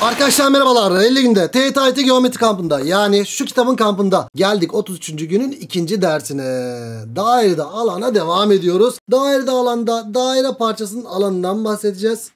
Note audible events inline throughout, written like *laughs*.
Arkadaşlar merhabalar. 50 günde TYT Geometri kampında yani şu kitabın kampında geldik 33. günün ikinci dersine. Dairede alana devam ediyoruz. Dairede alanda daire parçasının alanından bahsedeceğiz.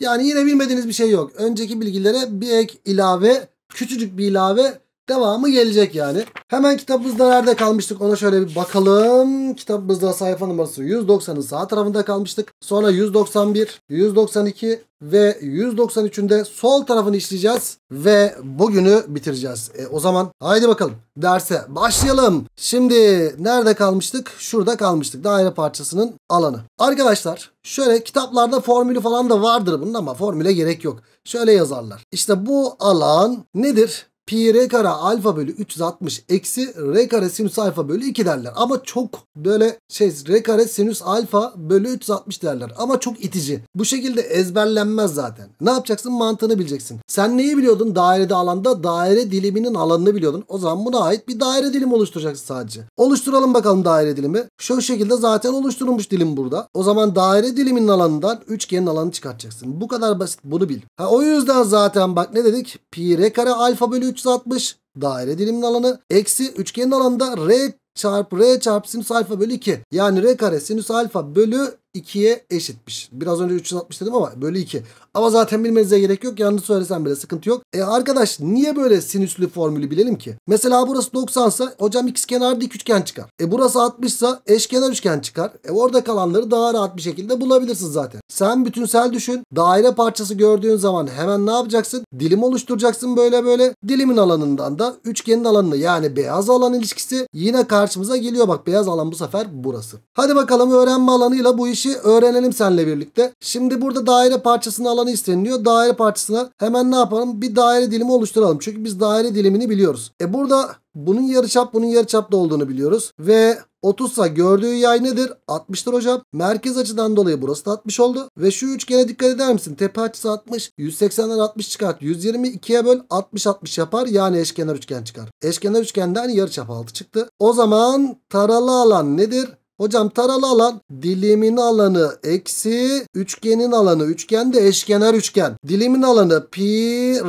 Yani yine bilmediğiniz bir şey yok. Önceki bilgilere bir ek ilave, küçücük bir ilave Devamı gelecek yani. Hemen kitabımızda nerede kalmıştık ona şöyle bir bakalım. Kitabımızda sayfa numarası 190'ın sağ tarafında kalmıştık. Sonra 191, 192 ve 193'ünde sol tarafını işleyeceğiz ve bugünü bitireceğiz. E, o zaman haydi bakalım derse başlayalım. Şimdi nerede kalmıştık? Şurada kalmıştık. Daire parçasının alanı. Arkadaşlar şöyle kitaplarda formülü falan da vardır bunun ama formüle gerek yok. Şöyle yazarlar. İşte bu alan nedir? pi r kare alfa bölü 360 eksi r kare sinüs alfa bölü 2 derler. Ama çok böyle şey r kare sinüs alfa bölü 360 derler. Ama çok itici. Bu şekilde ezberlenmez zaten. Ne yapacaksın? Mantığını bileceksin. Sen neyi biliyordun dairede alanda? Daire diliminin alanını biliyordun. O zaman buna ait bir daire dilimi oluşturacaksın sadece. Oluşturalım bakalım daire dilimi. Şu şekilde zaten oluşturulmuş dilim burada. O zaman daire diliminin alanından üçgenin alanını çıkartacaksın. Bu kadar basit. Bunu bil. Ha, o yüzden zaten bak ne dedik? Pi r kare alfa bölü 360 daire dilimin alanı eksi üçgenin alanında r çarpı r çarpı sinüs alfa bölü 2. Yani r kare sinüs alfa bölü 2'ye eşitmiş. Biraz önce 360 dedim ama bölü 2. Ama zaten bilmenize gerek yok. Yanlış söylesem bile sıkıntı yok. E arkadaş niye böyle sinüslü formülü bilelim ki? Mesela burası 90 ise hocam x kenar dik üçgen çıkar. E burası 60 ise eşkenar üçgen çıkar. E orada kalanları daha rahat bir şekilde bulabilirsin zaten. Sen bütünsel düşün. Daire parçası gördüğün zaman hemen ne yapacaksın? Dilim oluşturacaksın böyle böyle. Dilimin alanından da üçgenin alanını yani beyaz alan ilişkisi yine karşımıza geliyor. Bak beyaz alan bu sefer burası. Hadi bakalım öğrenme alanıyla bu iş işi öğrenelim seninle birlikte. Şimdi burada daire parçasının alanı isteniliyor. Daire parçasına hemen ne yapalım? Bir daire dilimi oluşturalım. Çünkü biz daire dilimini biliyoruz. E burada bunun yarıçap bunun yarıçap da olduğunu biliyoruz. Ve 30 ise gördüğü yay nedir? 60'tır hocam. Merkez açıdan dolayı burası da 60 oldu. Ve şu üçgene dikkat eder misin? Tepe açısı 60. 180'den 60 çıkart. 120 2'ye böl 60 60 yapar. Yani eşkenar üçgen çıkar. Eşkenar üçgenden yarıçap 6 çıktı. O zaman taralı alan nedir? Hocam taralı alan dilimin alanı eksi üçgenin alanı. Üçgen de eşkenar üçgen. Dilimin alanı pi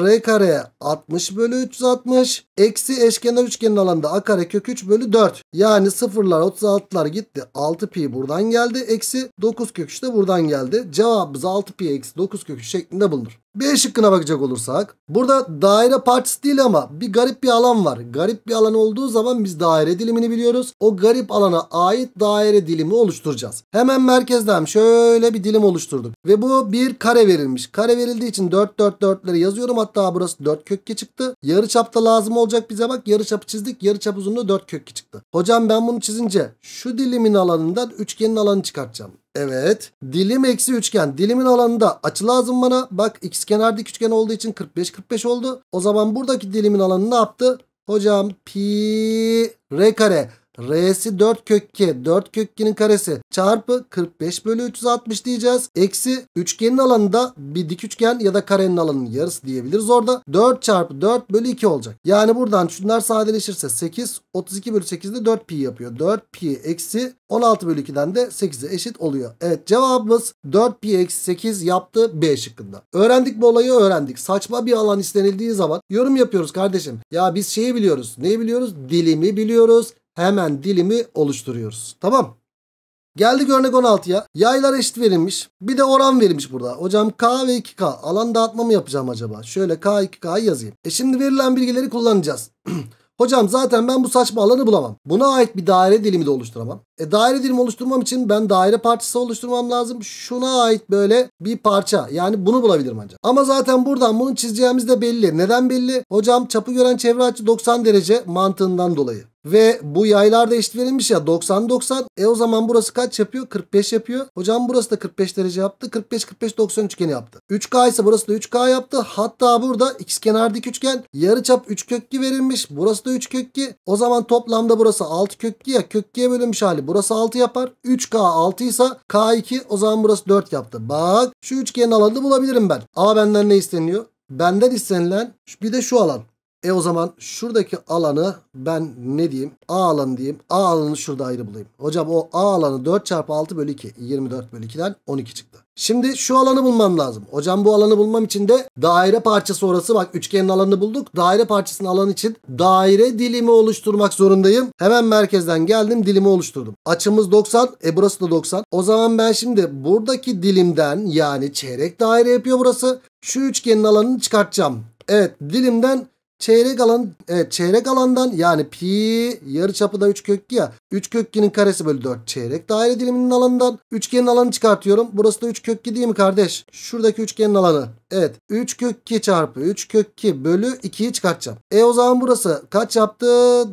r kare 60 bölü 360. Eksi eşkenar üçgenin alanında a kare kök 3 bölü 4. Yani sıfırlar 36'lar gitti. 6 pi buradan geldi. Eksi 9 kök 3 de buradan geldi. Cevabımız 6 pi eksi 9 kök 3 şeklinde bulunur. B şıkkına bakacak olursak burada daire parçası değil ama bir garip bir alan var. Garip bir alan olduğu zaman biz daire dilimini biliyoruz. O garip alana ait daire dilimi oluşturacağız. Hemen merkezden şöyle bir dilim oluşturduk. Ve bu bir kare verilmiş. Kare verildiği için 4 4 4'leri yazıyorum. Hatta burası 4 kökke çıktı. Yarı çapta lazım olacak bize bak. Yarı çapı çizdik. Yarı çap uzunluğu 4 kökke çıktı. Hocam ben bunu çizince şu dilimin alanından üçgenin alanı çıkartacağım. Evet. Dilim eksi üçgen. Dilimin alanı da açı lazım bana. Bak x kenar dik üçgen olduğu için 45 45 oldu. O zaman buradaki dilimin alanı ne yaptı? Hocam pi r kare. R'si 4 kök 2. 4 kök 2'nin karesi çarpı 45 bölü 360 diyeceğiz. Eksi üçgenin alanı da bir dik üçgen ya da karenin alanının yarısı diyebiliriz orada. 4 çarpı 4 bölü 2 olacak. Yani buradan şunlar sadeleşirse 8 32 bölü 8'de 4 pi yapıyor. 4 pi eksi 16 bölü 2'den de 8'e eşit oluyor. Evet cevabımız 4 pi eksi 8 yaptı B şıkkında. Öğrendik bu olayı öğrendik. Saçma bir alan istenildiği zaman yorum yapıyoruz kardeşim. Ya biz şeyi biliyoruz. Neyi biliyoruz? Dilimi biliyoruz hemen dilimi oluşturuyoruz. Tamam. Geldik örnek 16'ya. Yaylar eşit verilmiş. Bir de oran verilmiş burada. Hocam K ve 2K. Alan dağıtma mı yapacağım acaba? Şöyle K 2K'yı yazayım. E şimdi verilen bilgileri kullanacağız. *clears throat* Hocam zaten ben bu saçma alanı bulamam. Buna ait bir daire dilimi de oluşturamam. E daire dilimi oluşturmam için ben daire parçası oluşturmam lazım. Şuna ait böyle bir parça. Yani bunu bulabilirim ancak. Ama zaten buradan bunu çizeceğimiz de belli. Neden belli? Hocam çapı gören çevre açı 90 derece mantığından dolayı. Ve bu yaylar da eşit verilmiş ya 90-90. E o zaman burası kaç yapıyor? 45 yapıyor. Hocam burası da 45 derece yaptı. 45-45-90 üçgeni yaptı. 3K ise burası da 3K yaptı. Hatta burada x kenar dik üçgen yarıçap 3 kökki verilmiş. Burası da 3 kökki. O zaman toplamda burası 6 kökki ya kökkiye bölünmüş hali. Burası 6 yapar. 3K 6 ise K2 o zaman burası 4 yaptı. Bak şu üçgenin alanını bulabilirim ben. Ama benden ne isteniyor? Benden istenilen bir de şu alan. E o zaman şuradaki alanı ben ne diyeyim? A alanı diyeyim. A alanını şurada ayrı bulayım. Hocam o A alanı 4 çarpı 6 bölü 2. 24 bölü 2'den 12 çıktı. Şimdi şu alanı bulmam lazım. Hocam bu alanı bulmam için de daire parçası orası. Bak üçgenin alanını bulduk. Daire parçasının alanı için daire dilimi oluşturmak zorundayım. Hemen merkezden geldim dilimi oluşturdum. Açımız 90. E burası da 90. O zaman ben şimdi buradaki dilimden yani çeyrek daire yapıyor burası. Şu üçgenin alanını çıkartacağım. Evet dilimden Çeyrek alan evet çeyrek alandan yani pi yarı çapında 3 kök ya. 3 kök karesi bölü 4 çeyrek daire diliminin alanından üçgenin alanı çıkartıyorum. Burası da 3 kök 2 değil mi kardeş? Şuradaki üçgenin alanı. Evet 3 kök çarpı 3 kök bölü 2'yi çıkartacağım. E o zaman burası kaç yaptı?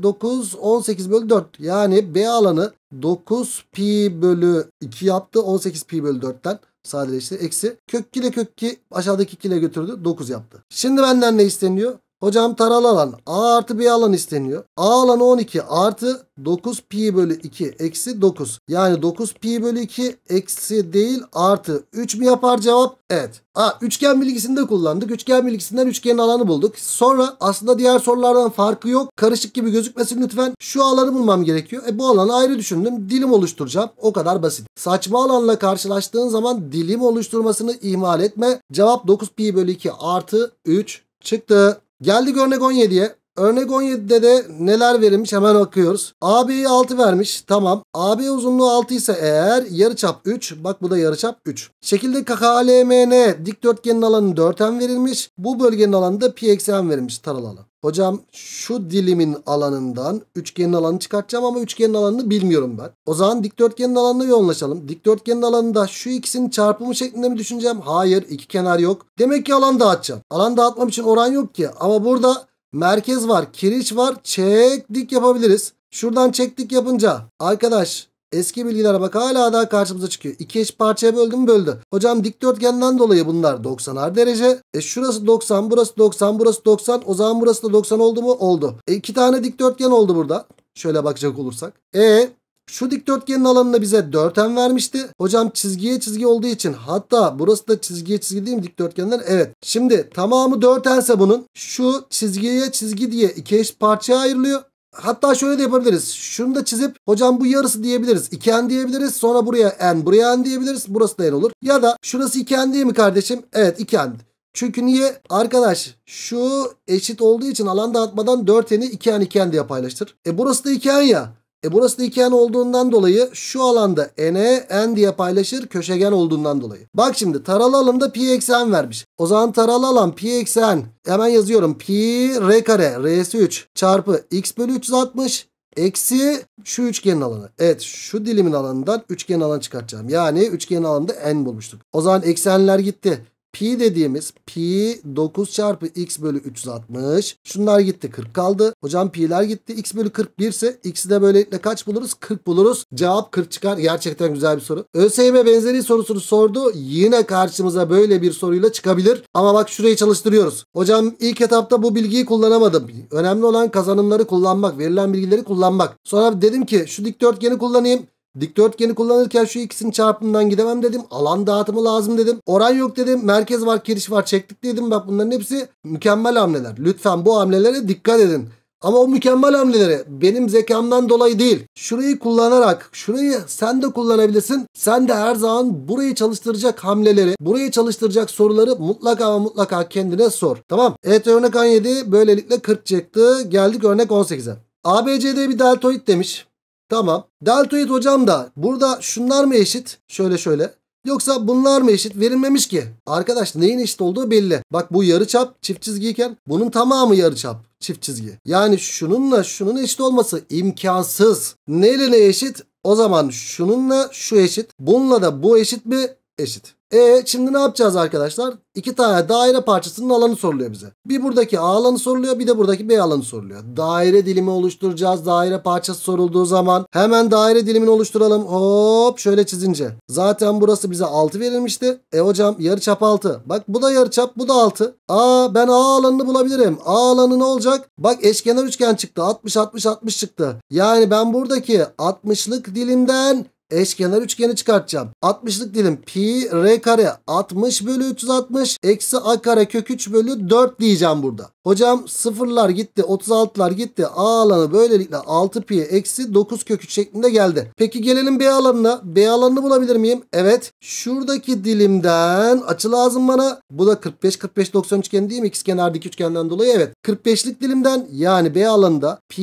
9 18 bölü 4 yani B alanı 9 pi bölü 2 yaptı 18 pi bölü 4'ten sadeleşti. Eksi kök 2 ile kök aşağıdaki 2 ile götürdü 9 yaptı. Şimdi benden ne isteniyor? Hocam taralı alan A artı B alan isteniyor. A alan 12 artı 9 pi bölü 2 eksi 9. Yani 9 pi bölü 2 eksi değil artı 3 mü yapar cevap? Evet. Aa, üçgen bilgisinde kullandık. Üçgen bilgisinden üçgenin alanı bulduk. Sonra aslında diğer sorulardan farkı yok. Karışık gibi gözükmesin lütfen. Şu alanı bulmam gerekiyor. E, bu alanı ayrı düşündüm. Dilim oluşturacağım. O kadar basit. Saçma alanla karşılaştığın zaman dilim oluşturmasını ihmal etme. Cevap 9 pi bölü 2 artı 3 çıktı. Geldik örnek 17'ye. Örnek 17'de de neler verilmiş hemen bakıyoruz. AB'yi 6 vermiş. Tamam. AB uzunluğu 6 ise eğer yarıçap 3. Bak bu da yarıçap 3. Şekilde KKLMN dikdörtgenin alanı 4M verilmiş. Bu bölgenin alanı da pi eksi verilmiş taralı alan. Hocam şu dilimin alanından üçgenin alanını çıkartacağım ama üçgenin alanını bilmiyorum ben. O zaman dikdörtgenin alanına yoğunlaşalım. Dikdörtgenin alanında şu ikisinin çarpımı şeklinde mi düşüneceğim? Hayır iki kenar yok. Demek ki alan dağıtacağım. Alan dağıtmam için oran yok ki. Ama burada Merkez var, kiriş var. Çek dik yapabiliriz. Şuradan çek dik yapınca arkadaş Eski bilgilere bak hala daha karşımıza çıkıyor. İki eş parçaya böldü mü böldü. Hocam dikdörtgenden dolayı bunlar 90 derece. E şurası 90, burası 90, burası 90. O zaman burası da 90 oldu mu? Oldu. E iki tane dikdörtgen oldu burada. Şöyle bakacak olursak. E şu dikdörtgenin alanını bize 4 vermişti. Hocam çizgiye çizgi olduğu için hatta burası da çizgiye çizgi değil mi dikdörtgenler? Evet. Şimdi tamamı 4 ise bunun şu çizgiye çizgi diye iki eş parçaya ayrılıyor. Hatta şöyle de yapabiliriz. Şunu da çizip hocam bu yarısı diyebiliriz. 2n diyebiliriz. Sonra buraya n buraya n diyebiliriz. Burası da n olur. Ya da şurası 2n değil mi kardeşim? Evet 2n. Çünkü niye? Arkadaş şu eşit olduğu için alan dağıtmadan 4n'i 2n 2n diye paylaştır. E burası da 2n ya. E burası da iken olduğundan dolayı şu alanda n'e n diye paylaşır köşegen olduğundan dolayı. Bak şimdi taralı alanda pi eksi n vermiş. O zaman taralı alan pi eksi n hemen yazıyorum. Pi r kare r'si 3 çarpı x bölü 360 eksi şu üçgenin alanı. Evet şu dilimin alanından üçgen alan çıkartacağım. Yani üçgenin alanında n bulmuştuk. O zaman eksenler gitti. Pi dediğimiz pi 9 çarpı x bölü 360. Şunlar gitti 40 kaldı. Hocam pi'ler gitti. x bölü 41 ise x'i de böylelikle kaç buluruz? 40 buluruz. Cevap 40 çıkar. Gerçekten güzel bir soru. ÖSYM benzeri sorusunu sordu. Yine karşımıza böyle bir soruyla çıkabilir. Ama bak şurayı çalıştırıyoruz. Hocam ilk etapta bu bilgiyi kullanamadım. Önemli olan kazanımları kullanmak. Verilen bilgileri kullanmak. Sonra dedim ki şu dikdörtgeni kullanayım. Dikdörtgeni kullanırken şu ikisinin çarpımından gidemem dedim. Alan dağıtımı lazım dedim. Oran yok dedim. Merkez var, kiriş var, çektik dedim. Bak bunların hepsi mükemmel hamleler. Lütfen bu hamlelere dikkat edin. Ama o mükemmel hamlelere benim zekamdan dolayı değil. Şurayı kullanarak, şurayı sen de kullanabilirsin. Sen de her zaman burayı çalıştıracak hamleleri, burayı çalıştıracak soruları mutlaka ama mutlaka kendine sor. Tamam. Evet örnek 17 böylelikle 40 çıktı. Geldik örnek 18'e. ABCD bir deltoid demiş. Tamam. Deltoid hocam da burada şunlar mı eşit? Şöyle şöyle. Yoksa bunlar mı eşit? Verilmemiş ki. Arkadaş neyin eşit olduğu belli. Bak bu yarı çap çift çizgiyken bunun tamamı yarı çap çift çizgi. Yani şununla şunun eşit olması imkansız. Neyle ne eşit? O zaman şununla şu eşit. Bununla da bu eşit mi? Eşit. E şimdi ne yapacağız arkadaşlar? İki tane daire parçasının alanı soruluyor bize. Bir buradaki A alanı soruluyor bir de buradaki B alanı soruluyor. Daire dilimi oluşturacağız. Daire parçası sorulduğu zaman hemen daire dilimini oluşturalım. Hop şöyle çizince. Zaten burası bize 6 verilmişti. E hocam yarıçap 6. Bak bu da yarıçap bu da 6. Aa ben A alanını bulabilirim. A alanı ne olacak? Bak eşkenar üçgen çıktı. 60 60 60 çıktı. Yani ben buradaki 60'lık dilimden eşkenar üçgeni çıkartacağım. 60'lık dilim pi r kare 60 bölü 360 eksi a kare kök 3 bölü 4 diyeceğim burada. Hocam sıfırlar gitti 36'lar gitti a alanı böylelikle 6 pi eksi 9 kök 3 şeklinde geldi. Peki gelelim b alanına. B alanını bulabilir miyim? Evet. Şuradaki dilimden açı lazım bana. Bu da 45 45 90 üçgeni değil mi? İkiz kenardaki üçgenden dolayı evet. 45'lik dilimden yani b alanında pi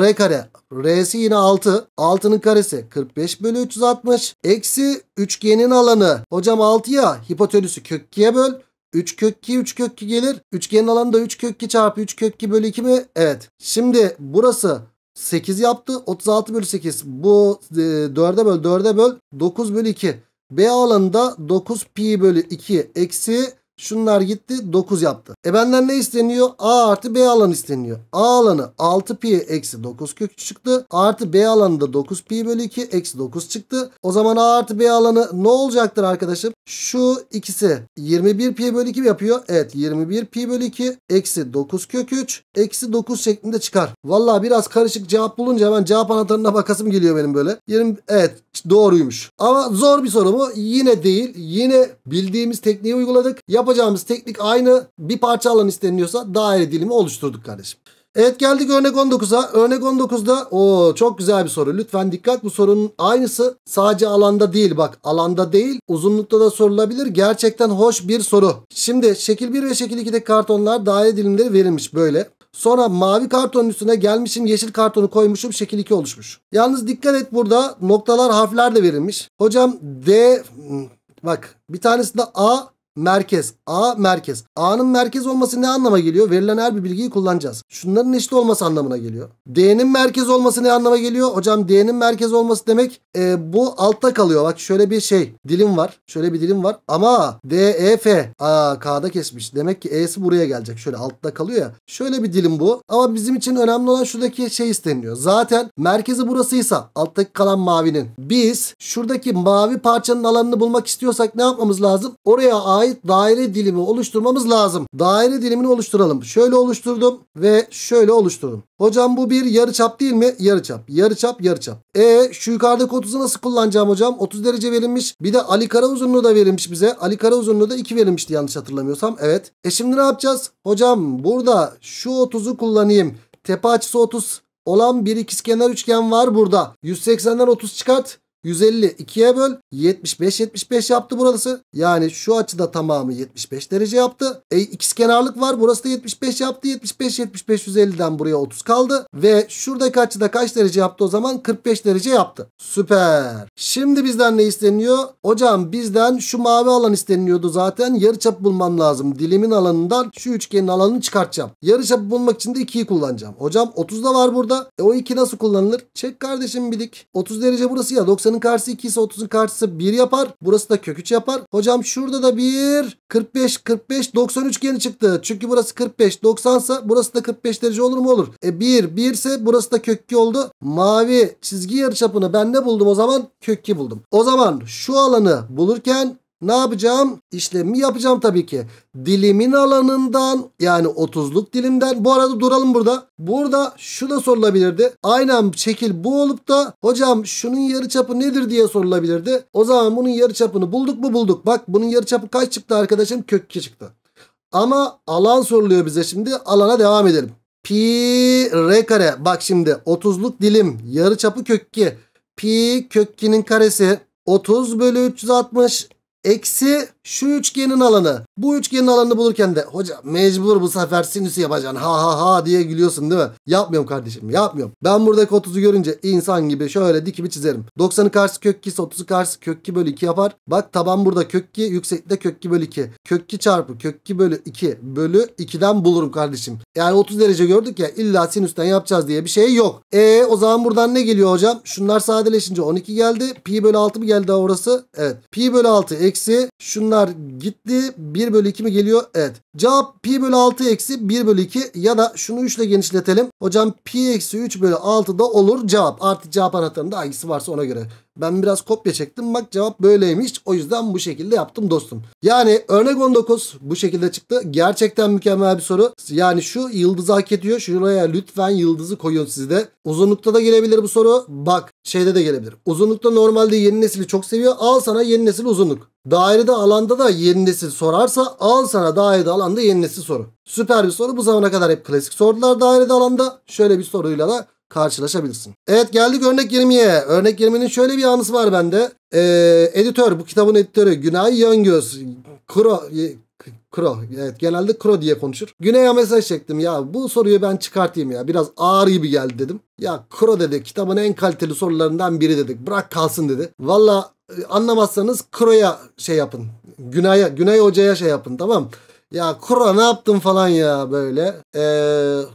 r kare R'si yine 6. 6'nın karesi 45 bölü 360. Eksi üçgenin alanı. Hocam ya, hipotenüsü kök 2'ye böl. 3 kök 2 3 kök 2 gelir. Üçgenin alanı da 3 kök 2 çarpı 3 kök 2 bölü 2 mi? Evet. Şimdi burası 8 yaptı. 36 bölü 8. Bu 4'e böl 4'e böl 9 bölü 2. B alanında 9 pi bölü 2 eksi Şunlar gitti 9 yaptı. E benden ne isteniyor? A artı B alanı isteniyor. A alanı 6 pi eksi 9 kök çıktı. Artı B alanı da 9 pi bölü 2 eksi 9 çıktı. O zaman A artı B alanı ne olacaktır arkadaşım? Şu ikisi 21 pi bölü 2 yapıyor. Evet 21 pi bölü 2 eksi 9 kök 3 eksi 9 şeklinde çıkar. Valla biraz karışık cevap bulunca hemen cevap anahtarına bakasım geliyor benim böyle. 20, evet doğruymuş. Ama zor bir soru mu? Yine değil. Yine bildiğimiz tekniği uyguladık. Yap yapacağımız teknik aynı bir parça alan isteniyorsa daire dilimi oluşturduk kardeşim. Evet geldik örnek 19'a. Örnek 19'da o çok güzel bir soru. Lütfen dikkat bu sorunun aynısı sadece alanda değil bak alanda değil uzunlukta da sorulabilir. Gerçekten hoş bir soru. Şimdi şekil 1 ve şekil 2'deki kartonlar daire dilimleri verilmiş böyle. Sonra mavi kartonun üstüne gelmişim yeşil kartonu koymuşum şekil 2 oluşmuş. Yalnız dikkat et burada noktalar harfler de verilmiş. Hocam D hmm, bak bir tanesinde A merkez. A merkez. A'nın merkez olması ne anlama geliyor? Verilen her bir bilgiyi kullanacağız. Şunların eşit olması anlamına geliyor. D'nin merkez olması ne anlama geliyor? Hocam D'nin merkez olması demek e, bu altta kalıyor. Bak şöyle bir şey dilim var. Şöyle bir dilim var. Ama D, E, F. Aa K'da kesmiş. Demek ki E'si buraya gelecek. Şöyle altta kalıyor ya. Şöyle bir dilim bu. Ama bizim için önemli olan şuradaki şey isteniyor. Zaten merkezi burasıysa alttaki kalan mavinin. Biz şuradaki mavi parçanın alanını bulmak istiyorsak ne yapmamız lazım? Oraya A ait daire dilimi oluşturmamız lazım. Daire dilimini oluşturalım. Şöyle oluşturdum ve şöyle oluşturdum. Hocam bu bir yarıçap değil mi? Yarıçap. Yarıçap, yarıçap. E şu yukarıdaki 30'u nasıl kullanacağım hocam? 30 derece verilmiş. Bir de alikara Kara uzunluğu da verilmiş bize. alikara Kara uzunluğu da 2 verilmişti yanlış hatırlamıyorsam. Evet. E şimdi ne yapacağız? Hocam burada şu 30'u kullanayım. Tepe açısı 30 olan bir ikizkenar üçgen var burada. 180'den 30 çıkart. 150 2'ye böl. 75 75 yaptı burası. Yani şu açıda tamamı 75 derece yaptı. E x kenarlık var. Burası da 75 yaptı. 75 75 150'den buraya 30 kaldı. Ve şuradaki açıda kaç derece yaptı o zaman? 45 derece yaptı. Süper. Şimdi bizden ne isteniyor? Hocam bizden şu mavi alan isteniyordu zaten. Yarıçapı bulmam lazım. Dilimin alanından şu üçgenin alanını çıkartacağım. Yarıçapı bulmak için de 2'yi kullanacağım. Hocam 30 da var burada. E o 2 nasıl kullanılır? Çek kardeşim bilik. 30 derece burası ya 90 90'ın karşısı 2 ise 30'un karşısı 1 yapar. Burası da köküç yapar. Hocam şurada da 1 45 45 90 üçgeni çıktı. Çünkü burası 45 90 ise burası da 45 derece olur mu olur. E 1 1 ise burası da kökü oldu. Mavi çizgi yarıçapını ben ne buldum o zaman? kökü buldum. O zaman şu alanı bulurken ne yapacağım? İşlemi yapacağım tabii ki. Dilimin alanından yani 30'luk dilimden. Bu arada duralım burada. Burada şu da sorulabilirdi. Aynen şekil bu olup da hocam şunun yarıçapı nedir diye sorulabilirdi. O zaman bunun yarıçapını bulduk mu bulduk. Bak bunun yarıçapı kaç çıktı arkadaşım? Kök 2 çıktı. Ama alan soruluyor bize şimdi. Alana devam edelim. Pi r kare. Bak şimdi 30'luk dilim yarıçapı kök 2. Pi kök 2'nin karesi 30 bölü 360 eksi şu üçgenin alanı. Bu üçgenin alanını bulurken de hoca mecbur bu sefer sinüsü yapacaksın. Ha ha ha diye gülüyorsun değil mi? Yapmıyorum kardeşim yapmıyorum. Ben buradaki 30'u görünce insan gibi şöyle dikimi çizerim. 90'ı karşı kök 2 30'u karşı kök 2 bölü 2 yapar. Bak taban burada kök 2 yüksekte kök 2 bölü 2. Kök 2 çarpı kök 2 bölü 2 bölü 2'den bulurum kardeşim. Yani 30 derece gördük ya illa sinüsten yapacağız diye bir şey yok. E o zaman buradan ne geliyor hocam? Şunlar sadeleşince 12 geldi. Pi bölü 6 mı geldi orası? Evet. Pi bölü 6 eksi şunlar kadar gitti. 1 bölü 2 mi geliyor? Evet. Cevap pi bölü 6 eksi 1 bölü 2 ya da şunu 3 ile genişletelim. Hocam pi eksi 3 bölü 6 da olur cevap. Artık cevap anahtarında hangisi varsa ona göre. Ben biraz kopya çektim. Bak cevap böyleymiş. O yüzden bu şekilde yaptım dostum. Yani örnek 19 bu şekilde çıktı. Gerçekten mükemmel bir soru. Yani şu yıldızı hak ediyor. Şuraya lütfen yıldızı koyun sizde. Uzunlukta da gelebilir bu soru. Bak şeyde de gelebilir. Uzunlukta normalde yeni nesili çok seviyor. Al sana yeni nesil uzunluk. Dairede alanda da yeni nesil sorarsa al sana dairede alanda yeni nesil soru. Süper bir soru. Bu zamana kadar hep klasik sordular dairede alanda. Şöyle bir soruyla da karşılaşabilirsin. Evet geldik örnek 20'ye. Örnek 20'nin şöyle bir anısı var bende. Ee, editör bu kitabın editörü Günay Yöngöz. Kro Kro. Evet genelde Kro diye konuşur. Güney'e mesaj çektim. Ya bu soruyu ben çıkartayım ya. Biraz ağır gibi geldi dedim. Ya Kro dedi kitabın en kaliteli sorularından biri dedik. Bırak kalsın dedi. Valla e, anlamazsanız Kro'ya şey yapın. Günay'a, Güney Hoca'ya şey yapın tamam ya Kura ne yaptın falan ya böyle. Ee,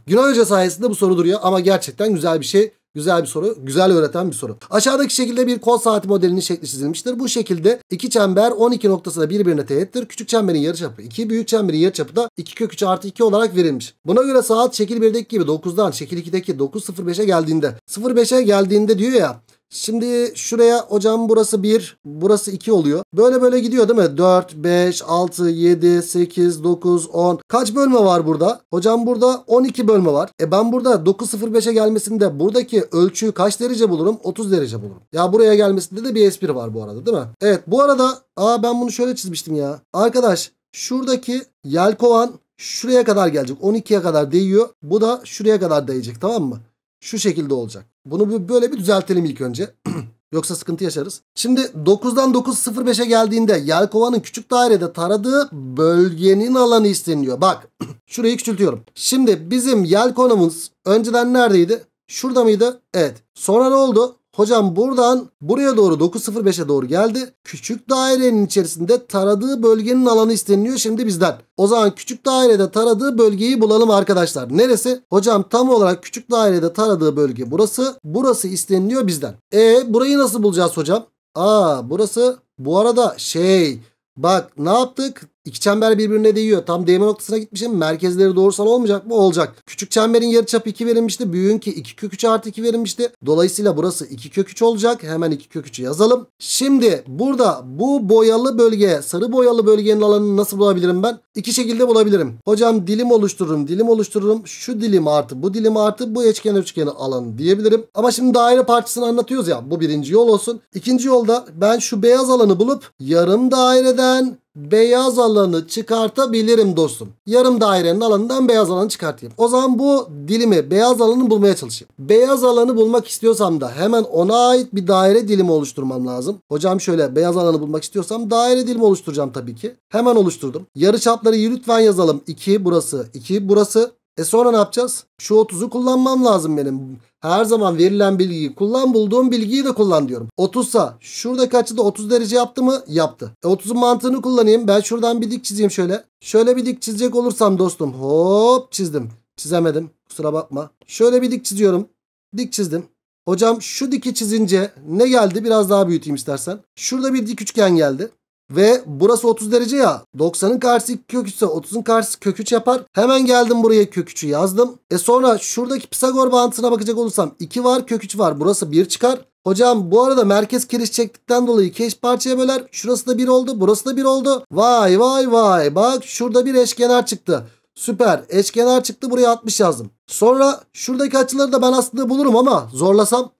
Günay Hoca sayesinde bu soru duruyor ama gerçekten güzel bir şey. Güzel bir soru. Güzel öğreten bir soru. Aşağıdaki şekilde bir kol saati modelinin şekli çizilmiştir. Bu şekilde iki çember 12 noktasında birbirine teğettir. Küçük çemberin yarıçapı 2, büyük çemberin yarıçapı da 2 kök 3 artı 2 olarak verilmiş. Buna göre saat şekil 1'deki gibi 9'dan şekil 2'deki 9.05'e geldiğinde 05'e geldiğinde diyor ya Şimdi şuraya hocam burası 1, burası 2 oluyor. Böyle böyle gidiyor değil mi? 4, 5, 6, 7, 8, 9, 10. Kaç bölme var burada? Hocam burada 12 bölme var. E ben burada 9, 0, 5'e gelmesinde buradaki ölçüyü kaç derece bulurum? 30 derece bulurum. Ya buraya gelmesinde de bir espri var bu arada değil mi? Evet bu arada aa ben bunu şöyle çizmiştim ya. Arkadaş şuradaki yelkovan şuraya kadar gelecek. 12'ye kadar değiyor. Bu da şuraya kadar değecek tamam mı? Şu şekilde olacak. Bunu böyle bir düzeltelim ilk önce. *clears throat* Yoksa sıkıntı yaşarız. Şimdi 9'dan 9.05'e geldiğinde Yelkova'nın küçük dairede taradığı bölgenin alanı isteniliyor. Bak *clears throat* şurayı küçültüyorum. Şimdi bizim Yelkova'mız önceden neredeydi? Şurada mıydı? Evet. Sonra ne oldu? Hocam buradan buraya doğru 9.05'e doğru geldi. Küçük dairenin içerisinde taradığı bölgenin alanı isteniliyor şimdi bizden. O zaman küçük dairede taradığı bölgeyi bulalım arkadaşlar. Neresi? Hocam tam olarak küçük dairede taradığı bölge burası. Burası isteniliyor bizden. E burayı nasıl bulacağız hocam? Aa burası bu arada şey bak ne yaptık? İki çember birbirine değiyor. Tam değme noktasına gitmişim. Merkezleri doğrusal olmayacak mı? Olacak. Küçük çemberin yarıçapı 2 verilmişti. Büyüğünki 2 kök 3 artı 2 verilmişti. Dolayısıyla burası 2 kök 3 olacak. Hemen 2 kök 3'ü yazalım. Şimdi burada bu boyalı bölge, sarı boyalı bölgenin alanını nasıl bulabilirim ben? İki şekilde bulabilirim. Hocam dilim oluştururum, dilim oluştururum. Şu dilim artı, bu dilim artı, bu eşkenar üçgeni alanı diyebilirim. Ama şimdi daire parçasını anlatıyoruz ya. Bu birinci yol olsun. İkinci yolda ben şu beyaz alanı bulup yarım daireden beyaz alanı çıkartabilirim dostum. Yarım dairenin alanından beyaz alanı çıkartayım. O zaman bu dilimi beyaz alanı bulmaya çalışayım. Beyaz alanı bulmak istiyorsam da hemen ona ait bir daire dilimi oluşturmam lazım. Hocam şöyle beyaz alanı bulmak istiyorsam daire dilimi oluşturacağım tabii ki. Hemen oluşturdum. Yarı çapları lütfen yazalım. 2 burası 2 burası e sonra ne yapacağız? Şu 30'u kullanmam lazım benim. Her zaman verilen bilgiyi kullan bulduğum bilgiyi de kullan diyorum. 30'sa kaçtı da 30 derece yaptı mı? Yaptı. E 30'un mantığını kullanayım. Ben şuradan bir dik çizeyim şöyle. Şöyle bir dik çizecek olursam dostum. Hop çizdim. Çizemedim. Kusura bakma. Şöyle bir dik çiziyorum. Dik çizdim. Hocam şu diki çizince ne geldi? Biraz daha büyüteyim istersen. Şurada bir dik üçgen geldi. Ve burası 30 derece ya. 90'ın karşısı 2 kök 3 ise 30'un karşısı kök 3 yapar. Hemen geldim buraya kök 3'ü yazdım. E sonra şuradaki Pisagor bağıntısına bakacak olursam 2 var kök 3 var. Burası 1 çıkar. Hocam bu arada merkez kiriş çektikten dolayı keş parçaya böler. Şurası da 1 oldu. Burası da 1 oldu. Vay vay vay. Bak şurada bir eşkenar çıktı. Süper. Eşkenar çıktı. Buraya 60 yazdım. Sonra şuradaki açıları da ben aslında bulurum ama zorlasam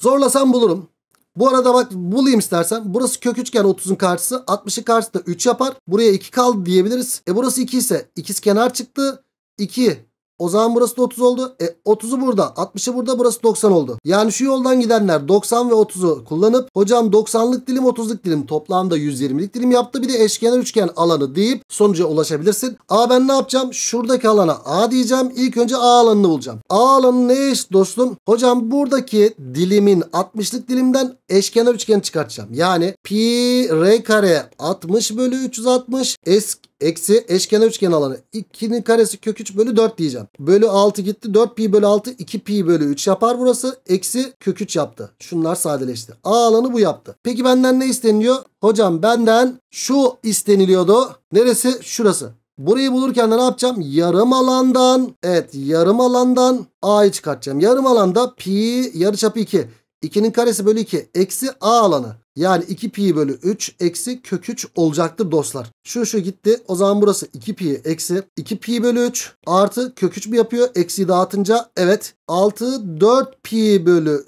zorlasam bulurum. Bu arada bak bulayım istersen. Burası kök üçgen 30'un karşısı. 60'ın karşısı da 3 yapar. Buraya 2 kaldı diyebiliriz. E burası 2 ise ikiz kenar çıktı. 2 o zaman burası da 30 oldu. E 30'u burada 60'ı burada burası 90 oldu. Yani şu yoldan gidenler 90 ve 30'u kullanıp hocam 90'lık dilim 30'luk dilim toplamda 120'lik dilim yaptı. Bir de eşkenar üçgen alanı deyip sonuca ulaşabilirsin. A ben ne yapacağım? Şuradaki alana A diyeceğim. İlk önce A alanını bulacağım. A alanı ne eşit dostum? Hocam buradaki dilimin 60'lık dilimden eşkenar üçgen çıkartacağım. Yani pi r kare 60 bölü 360 eski Eksi eşkenar üçgen alanı. 2'nin karesi kök 3 bölü 4 diyeceğim. Bölü 6 gitti. 4 pi bölü 6 2 pi bölü 3 yapar burası. Eksi kök 3 yaptı. Şunlar sadeleşti. A alanı bu yaptı. Peki benden ne isteniliyor? Hocam benden şu isteniliyordu. Neresi? Şurası. Burayı bulurken de ne yapacağım? Yarım alandan evet yarım alandan a'yı çıkartacağım. Yarım alanda pi yarıçapı 2. 2'nin karesi bölü 2 eksi a alanı yani 2 pi bölü 3 eksi kök 3 olacaktır dostlar. Şu şu gitti. O zaman burası 2 pi eksi 2 pi bölü 3 artı kök 3 mi yapıyor? Eksiyi dağıtınca evet 6 4 pi bölü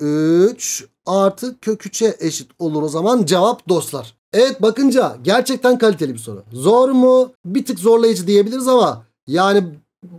3 artı kök 3'e eşit olur o zaman cevap dostlar. Evet bakınca gerçekten kaliteli bir soru. Zor mu? Bir tık zorlayıcı diyebiliriz ama yani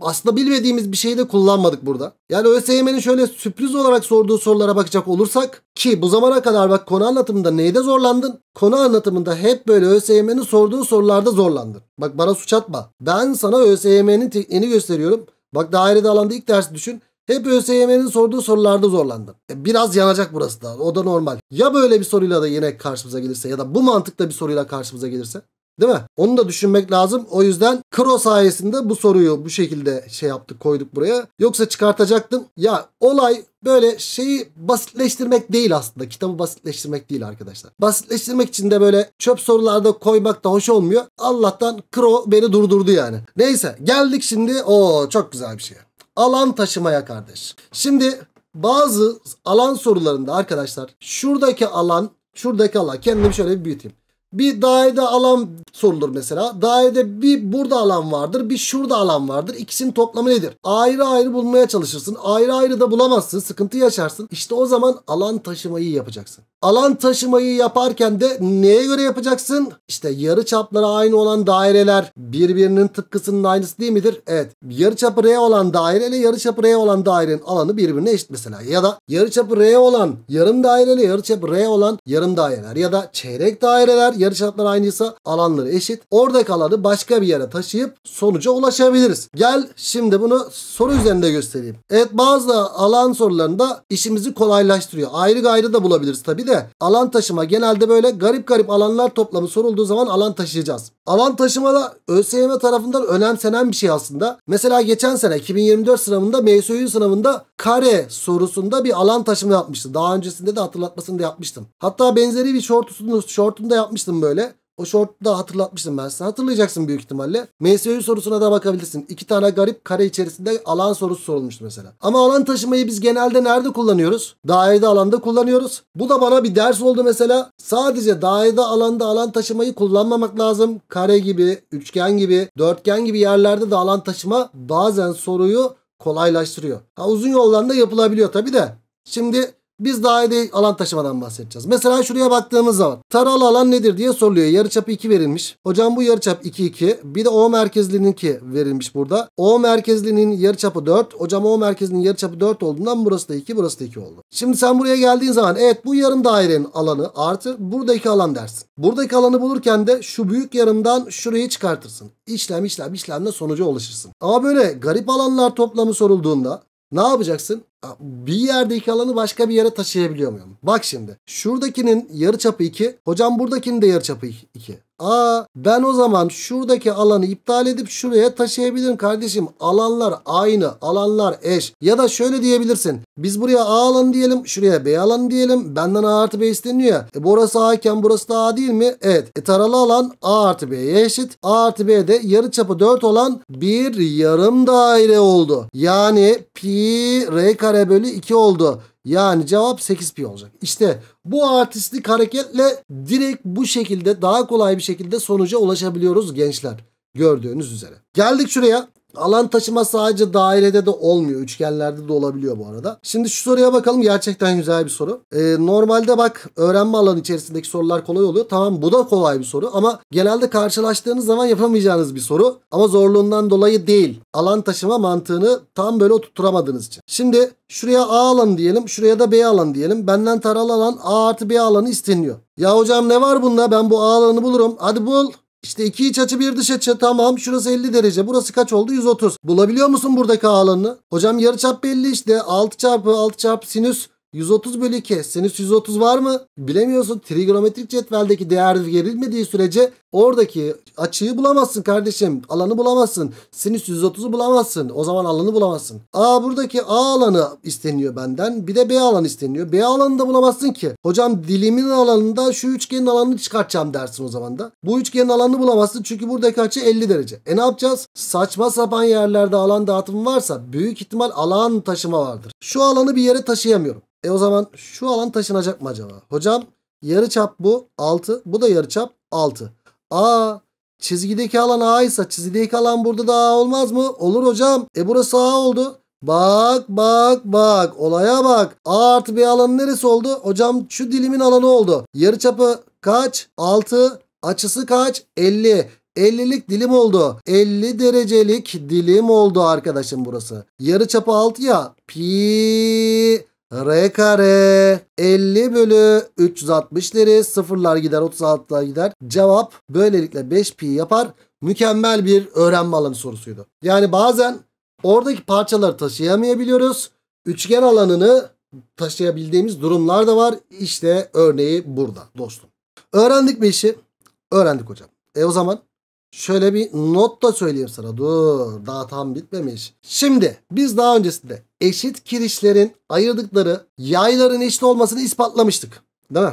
aslında bilmediğimiz bir şeyi de kullanmadık burada. Yani ÖSYM'nin şöyle sürpriz olarak sorduğu sorulara bakacak olursak ki bu zamana kadar bak konu anlatımında neyde zorlandın? Konu anlatımında hep böyle ÖSYM'nin sorduğu sorularda zorlandın. Bak bana suç atma. Ben sana ÖSYM'nin tekniğini gösteriyorum. Bak dairede alanda ilk dersi düşün. Hep ÖSYM'nin sorduğu sorularda zorlandım. E, biraz yanacak burası da. O da normal. Ya böyle bir soruyla da yine karşımıza gelirse ya da bu mantıkta bir soruyla karşımıza gelirse? Değil mi? Onu da düşünmek lazım. O yüzden Kro sayesinde bu soruyu bu şekilde şey yaptık koyduk buraya. Yoksa çıkartacaktım. Ya olay böyle şeyi basitleştirmek değil aslında. Kitabı basitleştirmek değil arkadaşlar. Basitleştirmek için de böyle çöp sorularda koymak da hoş olmuyor. Allah'tan Kro beni durdurdu yani. Neyse geldik şimdi. o çok güzel bir şey. Alan taşımaya kardeş. Şimdi bazı alan sorularında arkadaşlar şuradaki alan şuradaki alan kendimi şöyle bir büyüteyim. Bir dairede alan sorulur mesela. Dairede bir burada alan vardır, bir şurada alan vardır. İkisinin toplamı nedir? Ayrı ayrı bulmaya çalışırsın. Ayrı ayrı da bulamazsın. Sıkıntı yaşarsın. İşte o zaman alan taşımayı yapacaksın. Alan taşımayı yaparken de neye göre yapacaksın? İşte yarı çapları aynı olan daireler birbirinin tıpkısının aynısı değil midir? Evet. Yarı çapı R olan daire ile yarı çapı R olan dairenin alanı birbirine eşit mesela. Ya da yarı çapı R olan yarım daire ile yarı çapı R olan yarım daireler. Ya da çeyrek daireler yarı çapları aynıysa alanları eşit. Oradaki kalanı başka bir yere taşıyıp sonuca ulaşabiliriz. Gel şimdi bunu soru üzerinde göstereyim. Evet bazı alan sorularında işimizi kolaylaştırıyor. Ayrı gayrı da bulabiliriz tabii de alan taşıma genelde böyle garip garip alanlar toplamı sorulduğu zaman alan taşıyacağız. Alan taşıma da ÖSYM tarafından önemsenen bir şey aslında. Mesela geçen sene 2024 sınavında MSÜ sınavında kare sorusunda bir alan taşıma yapmıştı. Daha öncesinde de hatırlatmasını da yapmıştım. Hatta benzeri bir şortusunu, şortunda yapmıştım böyle. O short da hatırlatmıştım ben size Hatırlayacaksın büyük ihtimalle. MSU sorusuna da bakabilirsin. İki tane garip kare içerisinde alan sorusu sorulmuştu mesela. Ama alan taşımayı biz genelde nerede kullanıyoruz? Dairede alanda kullanıyoruz. Bu da bana bir ders oldu mesela. Sadece dairede alanda alan taşımayı kullanmamak lazım. Kare gibi, üçgen gibi, dörtgen gibi yerlerde de alan taşıma bazen soruyu kolaylaştırıyor. Ha, uzun yoldan da yapılabiliyor tabii de. Şimdi biz dahili alan taşımadan bahsedeceğiz. Mesela şuraya baktığımız zaman taralı alan nedir diye soruluyor. Yarıçapı 2 verilmiş. Hocam bu yarıçap 2 2. Bir de O merkezlinin 2 verilmiş burada. O merkezlinin yarıçapı 4. Hocam O merkezlinin yarıçapı 4 olduğundan burası da 2 burası da 2 oldu. Şimdi sen buraya geldiğin zaman evet bu yarım dairenin alanı artı buradaki alan dersin. Buradaki alanı bulurken de şu büyük yarımdan şurayı çıkartırsın. İşlem işlem işlemle sonuca ulaşırsın. Ama böyle garip alanlar toplamı sorulduğunda ne yapacaksın? Bir yerdeki alanı başka bir yere taşıyabiliyor muyum? Bak şimdi. Şuradakinin yarı çapı 2. Hocam buradakinin de yarı çapı 2. Aa ben o zaman şuradaki alanı iptal edip şuraya taşıyabilirim kardeşim. Alanlar aynı, alanlar eş. Ya da şöyle diyebilirsin. Biz buraya A alanı diyelim, şuraya B alanı diyelim. Benden A artı B isteniyor ya. E burası A iken burası da A değil mi? Evet. E taralı alan A artı B'ye eşit. A artı B'de yarı çapı 4 olan bir yarım daire oldu. Yani pi r kare bölü 2 oldu. Yani cevap 8pi olacak. İşte bu artistlik hareketle direkt bu şekilde daha kolay bir şekilde sonuca ulaşabiliyoruz gençler. Gördüğünüz üzere. Geldik şuraya. Alan taşıma sadece dairede de olmuyor. Üçgenlerde de olabiliyor bu arada. Şimdi şu soruya bakalım. Gerçekten güzel bir soru. Ee, normalde bak öğrenme alanı içerisindeki sorular kolay oluyor. Tamam bu da kolay bir soru ama genelde karşılaştığınız zaman yapamayacağınız bir soru. Ama zorluğundan dolayı değil. Alan taşıma mantığını tam böyle oturtturamadığınız için. Şimdi şuraya A alanı diyelim. Şuraya da B alanı diyelim. Benden taralı alan A artı B alanı isteniyor. Ya hocam ne var bunda? Ben bu A alanı bulurum. Hadi bul. İşte iki iç açı bir dış açı. Tamam şurası 50 derece. Burası kaç oldu? 130. Bulabiliyor musun buradaki alanını? Hocam yarıçap belli işte. 6 çarpı 6 çarpı sinüs 130 bölü 2 sinüs 130 var mı? Bilemiyorsun. Trigonometrik cetveldeki değer verilmediği sürece oradaki açıyı bulamazsın kardeşim. Alanı bulamazsın. Sinüs 130'u bulamazsın. O zaman alanı bulamazsın. A buradaki A alanı isteniyor benden. Bir de B alanı isteniyor. B alanı da bulamazsın ki. Hocam dilimin alanında şu üçgenin alanını çıkartacağım dersin o zaman da. Bu üçgenin alanını bulamazsın çünkü buradaki açı 50 derece. E ne yapacağız? Saçma sapan yerlerde alan dağıtımı varsa büyük ihtimal alan taşıma vardır. Şu alanı bir yere taşıyamıyorum. E o zaman şu alan taşınacak mı acaba? Hocam yarıçap bu 6. Bu da yarıçap 6. A çizgideki alan A ise çizgideki alan burada da A olmaz mı? Olur hocam. E burası A oldu. Bak bak bak olaya bak. A artı B alanı neresi oldu? Hocam şu dilimin alanı oldu. Yarıçapı kaç? 6. Açısı kaç? 50. 50'lik dilim oldu. 50 derecelik dilim oldu arkadaşım burası. Yarı çapı 6 ya. Pi R kare 50 bölü 360 deri sıfırlar gider 36'lar gider. Cevap böylelikle 5 pi yapar. Mükemmel bir öğrenme alanı sorusuydu. Yani bazen oradaki parçaları taşıyamayabiliyoruz. Üçgen alanını taşıyabildiğimiz durumlar da var. İşte örneği burada dostum. Öğrendik mi işi? Öğrendik hocam. E o zaman Şöyle bir not da söyleyeyim sana. Dur daha tam bitmemiş. Şimdi biz daha öncesinde eşit kirişlerin ayırdıkları yayların eşit olmasını ispatlamıştık. Değil mi?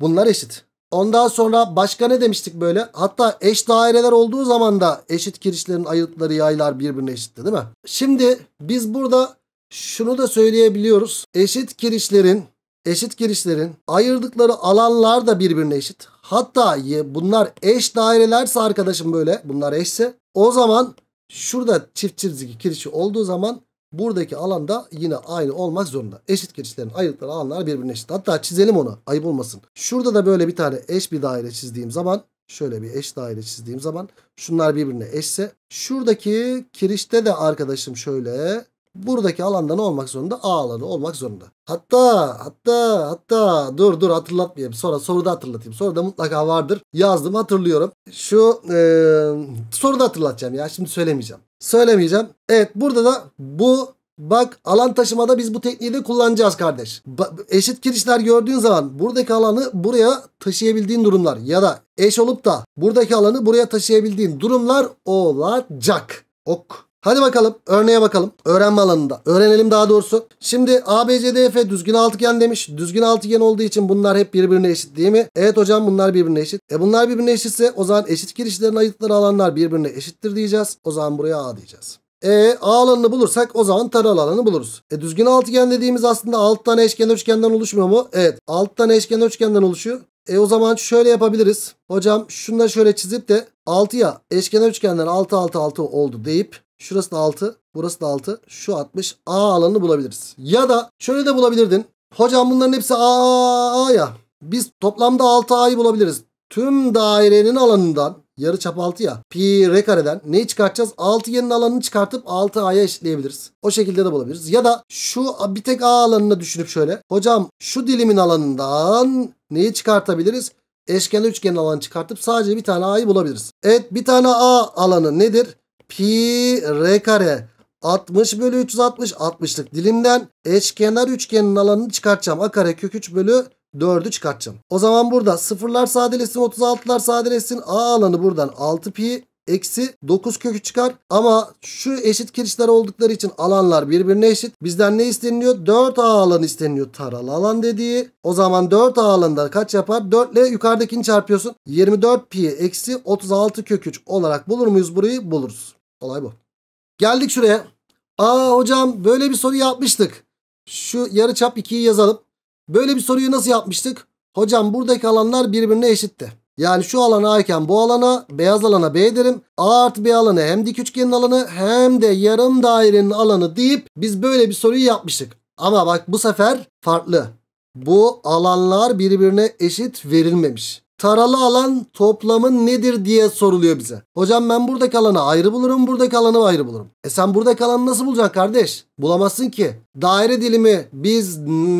Bunlar eşit. Ondan sonra başka ne demiştik böyle? Hatta eş daireler olduğu zaman da eşit kirişlerin ayırdıkları yaylar birbirine eşitti değil mi? Şimdi biz burada şunu da söyleyebiliyoruz. Eşit kirişlerin eşit kirişlerin ayırdıkları alanlar da birbirine eşit. Hatta bunlar eş dairelerse arkadaşım böyle bunlar eşse o zaman şurada çift çizgi kirişi olduğu zaman buradaki alanda yine aynı olmak zorunda. Eşit kirişlerin ayırdıkları alanlar birbirine eşit. Hatta çizelim onu ayıp olmasın. Şurada da böyle bir tane eş bir daire çizdiğim zaman şöyle bir eş daire çizdiğim zaman şunlar birbirine eşse şuradaki kirişte de arkadaşım şöyle buradaki alanda ne olmak zorunda? A alanı olmak zorunda. Hatta hatta hatta dur dur hatırlatmayayım. Sonra soruda hatırlatayım. Soruda mutlaka vardır. Yazdım hatırlıyorum. Şu e, soruda hatırlatacağım ya. Şimdi söylemeyeceğim. Söylemeyeceğim. Evet burada da bu Bak alan taşımada biz bu tekniği de kullanacağız kardeş. Ba eşit girişler gördüğün zaman buradaki alanı buraya taşıyabildiğin durumlar ya da eş olup da buradaki alanı buraya taşıyabildiğin durumlar olacak. Ok. Hadi bakalım örneğe bakalım. Öğrenme alanında. Öğrenelim daha doğrusu. Şimdi ABCDF düzgün altıgen demiş. Düzgün altıgen olduğu için bunlar hep birbirine eşit değil mi? Evet hocam bunlar birbirine eşit. E bunlar birbirine eşitse o zaman eşit girişlerin ayıtları alanlar birbirine eşittir diyeceğiz. O zaman buraya A diyeceğiz. E A alanını bulursak o zaman taral alanı buluruz. E düzgün altıgen dediğimiz aslında 6 tane eşken üçgenden oluşmuyor mu? Evet 6 tane eşken üçgenden oluşuyor. E o zaman şöyle yapabiliriz. Hocam şunu da şöyle çizip de 6'ya eşkenar üçgenden 6 6 6 oldu deyip Şurası da 6. Burası da 6. Şu 60. A alanını bulabiliriz. Ya da şöyle de bulabilirdin. Hocam bunların hepsi A, A ya. Biz toplamda 6A'yı bulabiliriz. Tüm dairenin alanından yarı çap 6 ya. Pi r kareden neyi çıkartacağız? 6y'nin alanını çıkartıp 6a'ya eşitleyebiliriz. O şekilde de bulabiliriz. Ya da şu bir tek a alanını düşünüp şöyle. Hocam şu dilimin alanından neyi çıkartabiliriz? Eşkenar üçgenin alanı çıkartıp sadece bir tane a'yı bulabiliriz. Evet bir tane a alanı nedir? pi r kare 60 bölü 360 60'lık dilimden eşkenar üçgenin alanını çıkartacağım. A kare kök 3 bölü 4'ü çıkartacağım. O zaman burada sıfırlar sadeleşsin 36'lar sadeleşsin. A alanı buradan 6 pi eksi 9 kökü çıkar. Ama şu eşit kirişler oldukları için alanlar birbirine eşit. Bizden ne isteniliyor? 4 A alanı isteniliyor. Taralı alan dediği. O zaman 4 A alanında kaç yapar? 4 ile yukarıdakini çarpıyorsun. 24 pi eksi 36 kök 3 olarak bulur muyuz burayı? Buluruz. Olay bu. Geldik şuraya. Aa hocam böyle bir soru yapmıştık. Şu yarıçap 2'yi yazalım. Böyle bir soruyu nasıl yapmıştık? Hocam buradaki alanlar birbirine eşitti. Yani şu alana A bu alana beyaz alana B derim. A artı B alanı hem dik üçgenin alanı hem de yarım dairenin alanı deyip biz böyle bir soruyu yapmıştık. Ama bak bu sefer farklı. Bu alanlar birbirine eşit verilmemiş taralı alan toplamın nedir diye soruluyor bize. Hocam ben buradaki alanı ayrı bulurum, buradaki alanı ayrı bulurum. E sen buradaki alanı nasıl bulacaksın kardeş? Bulamazsın ki. Daire dilimi biz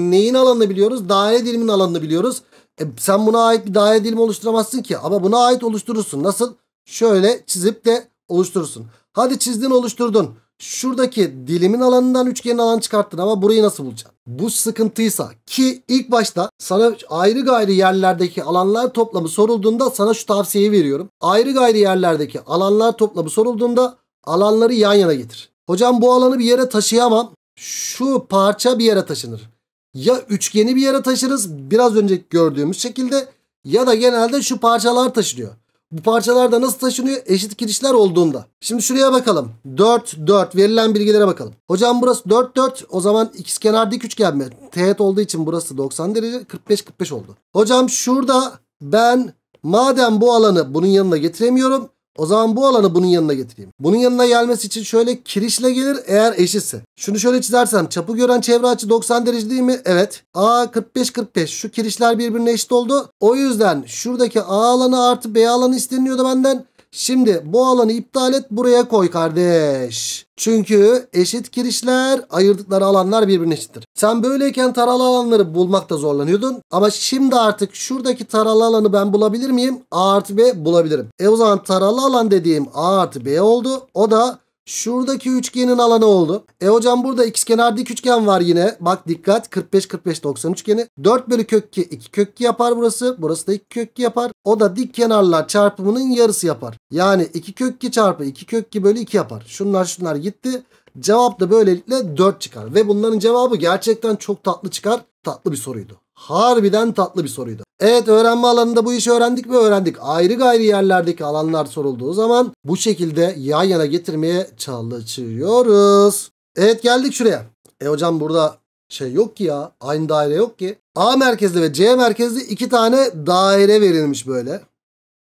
neyin alanını biliyoruz? Daire diliminin alanını biliyoruz. E sen buna ait bir daire dilimi oluşturamazsın ki. Ama buna ait oluşturursun. Nasıl? Şöyle çizip de oluşturursun. Hadi çizdin oluşturdun. Şuradaki dilimin alanından üçgenin alan çıkarttın ama burayı nasıl bulacaksın? Bu sıkıntıysa ki ilk başta sana ayrı gayri yerlerdeki alanlar toplamı sorulduğunda sana şu tavsiyeyi veriyorum. Ayrı gayri yerlerdeki alanlar toplamı sorulduğunda alanları yan yana getir. Hocam bu alanı bir yere taşıyamam. Şu parça bir yere taşınır. Ya üçgeni bir yere taşırız biraz önce gördüğümüz şekilde ya da genelde şu parçalar taşınıyor. Bu parçalarda nasıl taşınıyor? Eşit girişler olduğunda. Şimdi şuraya bakalım. 4, 4 verilen bilgilere bakalım. Hocam burası 4, 4. O zaman kenar dik üçgen mi? Teğet olduğu için burası 90 derece. 45, 45 oldu. Hocam şurada ben madem bu alanı bunun yanına getiremiyorum. O zaman bu alanı bunun yanına getireyim. Bunun yanına gelmesi için şöyle kirişle gelir eğer eşitse. Şunu şöyle çizersem çapı gören çevre açı 90 derece değil mi? Evet. A 45 45 şu kirişler birbirine eşit oldu. O yüzden şuradaki A alanı artı B alanı isteniyordu benden. Şimdi bu alanı iptal et buraya koy kardeş. Çünkü eşit girişler ayırdıkları alanlar birbirine eşittir. Sen böyleyken taralı alanları bulmakta zorlanıyordun. Ama şimdi artık şuradaki taralı alanı ben bulabilir miyim? A artı B bulabilirim. E o zaman taralı alan dediğim A artı B oldu. O da Şuradaki üçgenin alanı oldu. E hocam burada x ikizkenar dik üçgen var yine. Bak dikkat 45 45 90 üçgeni. 4 bölü kök 2 2 kök 2 yapar burası. Burası da 2 kök 2 yapar. O da dik kenarlar çarpımının yarısı yapar. Yani 2 kök 2 çarpı 2 kök 2 bölü 2 yapar. Şunlar şunlar gitti. Cevap da böylelikle 4 çıkar. Ve bunların cevabı gerçekten çok tatlı çıkar. Tatlı bir soruydu. Harbiden tatlı bir soruydu. Evet öğrenme alanında bu işi öğrendik mi öğrendik. Ayrı gayri yerlerdeki alanlar sorulduğu zaman bu şekilde yan yana getirmeye çalışıyoruz. Evet geldik şuraya. E hocam burada şey yok ki ya. Aynı daire yok ki. A merkezli ve C merkezli iki tane daire verilmiş böyle.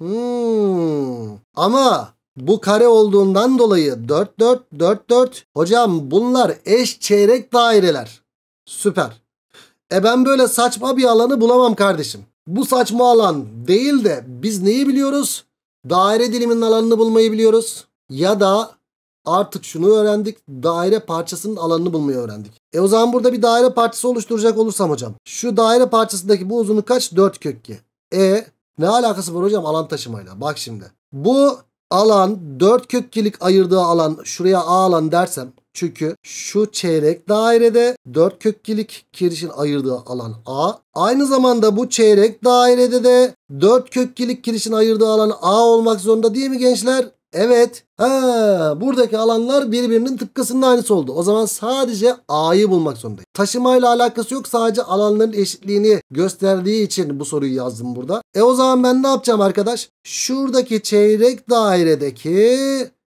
Hmm. Ama bu kare olduğundan dolayı 4 4 4 4. Hocam bunlar eş çeyrek daireler. Süper. E ben böyle saçma bir alanı bulamam kardeşim. Bu saçma alan değil de biz neyi biliyoruz? Daire diliminin alanını bulmayı biliyoruz. Ya da artık şunu öğrendik. Daire parçasının alanını bulmayı öğrendik. E o zaman burada bir daire parçası oluşturacak olursam hocam. Şu daire parçasındaki bu uzunluk kaç? 4 kökü. E ne alakası var hocam alan taşımayla? Bak şimdi. Bu alan 4 kökkilik ayırdığı alan şuraya A alan dersem çünkü şu çeyrek dairede 4 kökkilik kirişin ayırdığı alan A. Aynı zamanda bu çeyrek dairede de 4 kökkilik kirişin ayırdığı alan A olmak zorunda değil mi gençler? Evet. Ha, buradaki alanlar birbirinin tıpkısının aynısı oldu. O zaman sadece A'yı bulmak zorundayım. Taşımayla alakası yok. Sadece alanların eşitliğini gösterdiği için bu soruyu yazdım burada. E o zaman ben ne yapacağım arkadaş? Şuradaki çeyrek dairedeki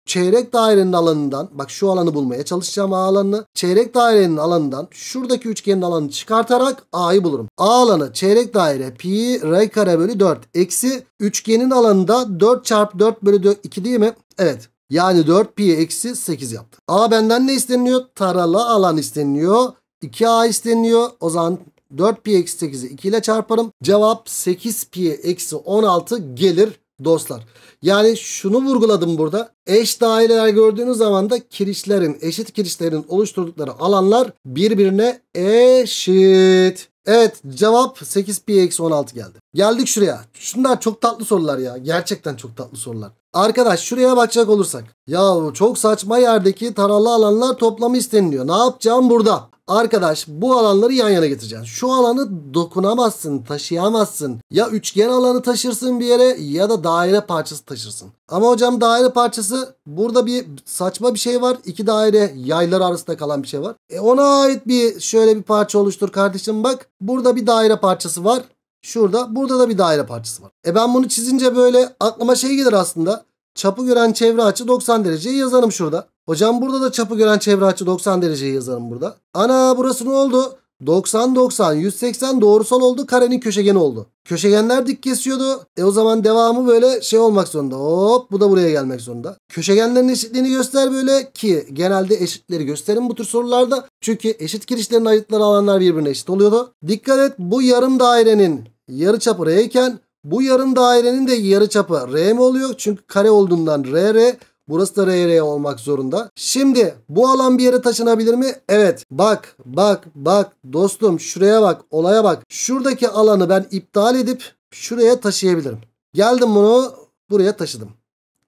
çeyrek dairenin alanından bak şu alanı bulmaya çalışacağım A alanını. Çeyrek dairenin alanından şuradaki üçgenin alanını çıkartarak A'yı bulurum. A alanı çeyrek daire pi r kare bölü 4 eksi üçgenin alanında 4 çarpı 4 bölü 2 değil mi? Evet. Yani 4 pi eksi 8 yaptı. A benden ne isteniliyor? Taralı alan isteniyor. 2A isteniyor. O zaman 4 pi eksi 8'i 2 ile çarparım. Cevap 8 pi eksi 16 gelir dostlar. Yani şunu vurguladım burada. Eş daireler gördüğünüz zaman da kirişlerin, eşit kirişlerin oluşturdukları alanlar birbirine eşit. Evet cevap 8 pi 16 geldi. Geldik şuraya. Şunlar çok tatlı sorular ya. Gerçekten çok tatlı sorular. Arkadaş şuraya bakacak olursak. ya çok saçma yerdeki taralı alanlar toplamı isteniliyor. Ne yapacağım burada? Arkadaş bu alanları yan yana getireceğiz. Şu alanı dokunamazsın, taşıyamazsın. Ya üçgen alanı taşırsın bir yere ya da daire parçası taşırsın. Ama hocam daire parçası burada bir saçma bir şey var. İki daire yaylar arasında kalan bir şey var. E ona ait bir şöyle bir parça oluştur kardeşim bak. Burada bir daire parçası var. Şurada burada da bir daire parçası var. E ben bunu çizince böyle aklıma şey gelir aslında. Çapı gören çevre açı 90 dereceyi yazarım şurada. Hocam burada da çapı gören çevre açı 90 dereceyi yazarım burada. Ana burası ne oldu? 90 90 180 doğrusal oldu karenin köşegeni oldu. Köşegenler dik kesiyordu. E o zaman devamı böyle şey olmak zorunda. Hop bu da buraya gelmek zorunda. Köşegenlerin eşitliğini göster böyle ki genelde eşitleri gösterin bu tür sorularda. Çünkü eşit girişlerin ayıtları alanlar birbirine eşit oluyordu. Dikkat et bu yarım dairenin yarıçapı R iken bu yarım dairenin de yarı çapı R mi oluyor? Çünkü kare olduğundan R R Burası da RR olmak zorunda. Şimdi bu alan bir yere taşınabilir mi? Evet. Bak bak bak dostum şuraya bak olaya bak. Şuradaki alanı ben iptal edip şuraya taşıyabilirim. Geldim bunu buraya taşıdım.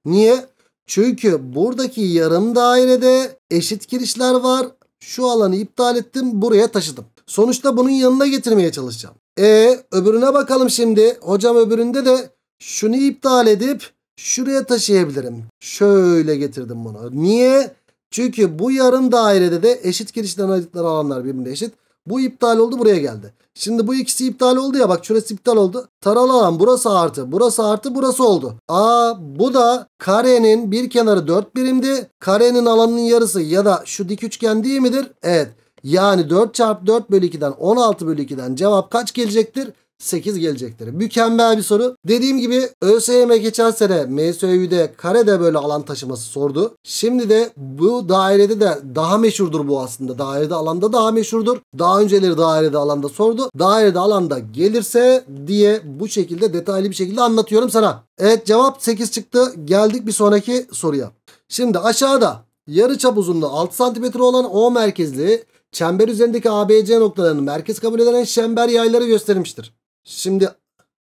Niye? Çünkü buradaki yarım dairede eşit girişler var. Şu alanı iptal ettim buraya taşıdım. Sonuçta bunun yanına getirmeye çalışacağım. E öbürüne bakalım şimdi. Hocam öbüründe de şunu iptal edip şuraya taşıyabilirim. Şöyle getirdim bunu. Niye? Çünkü bu yarım dairede de eşit girişten ayırdıkları alanlar birbirine eşit. Bu iptal oldu buraya geldi. Şimdi bu ikisi iptal oldu ya bak şurası iptal oldu. Taralı alan burası artı burası artı burası oldu. Aa bu da karenin bir kenarı 4 birimdi. Karenin alanının yarısı ya da şu dik üçgen değil midir? Evet. Yani 4 çarpı 4 bölü 2'den 16 bölü 2'den cevap kaç gelecektir? 8 gelecektir. Mükemmel bir soru. Dediğim gibi ÖSYM geçen sene MSÜ'de karede böyle alan taşıması sordu. Şimdi de bu dairede de daha meşhurdur bu aslında. Dairede alanda daha meşhurdur. Daha önceleri dairede alanda sordu. Dairede alanda gelirse diye bu şekilde detaylı bir şekilde anlatıyorum sana. Evet cevap 8 çıktı. Geldik bir sonraki soruya. Şimdi aşağıda yarı çap uzunluğu 6 cm olan O merkezli çember üzerindeki ABC noktalarının merkez kabul edilen çember yayları göstermiştir. Şimdi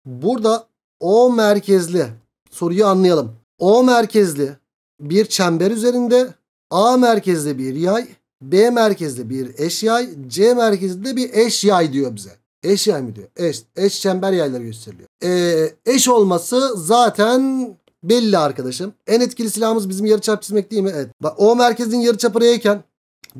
burada O merkezli soruyu anlayalım. O merkezli bir çember üzerinde A merkezli bir yay, B merkezli bir eş yay, C merkezli bir eş yay diyor bize. Eş yay mı diyor? Eş, eş çember yayları gösteriliyor. Ee, eş olması zaten belli arkadaşım. En etkili silahımız bizim yarıçap çizmek değil mi? Evet. Bak O merkezin yarıçapı R'yken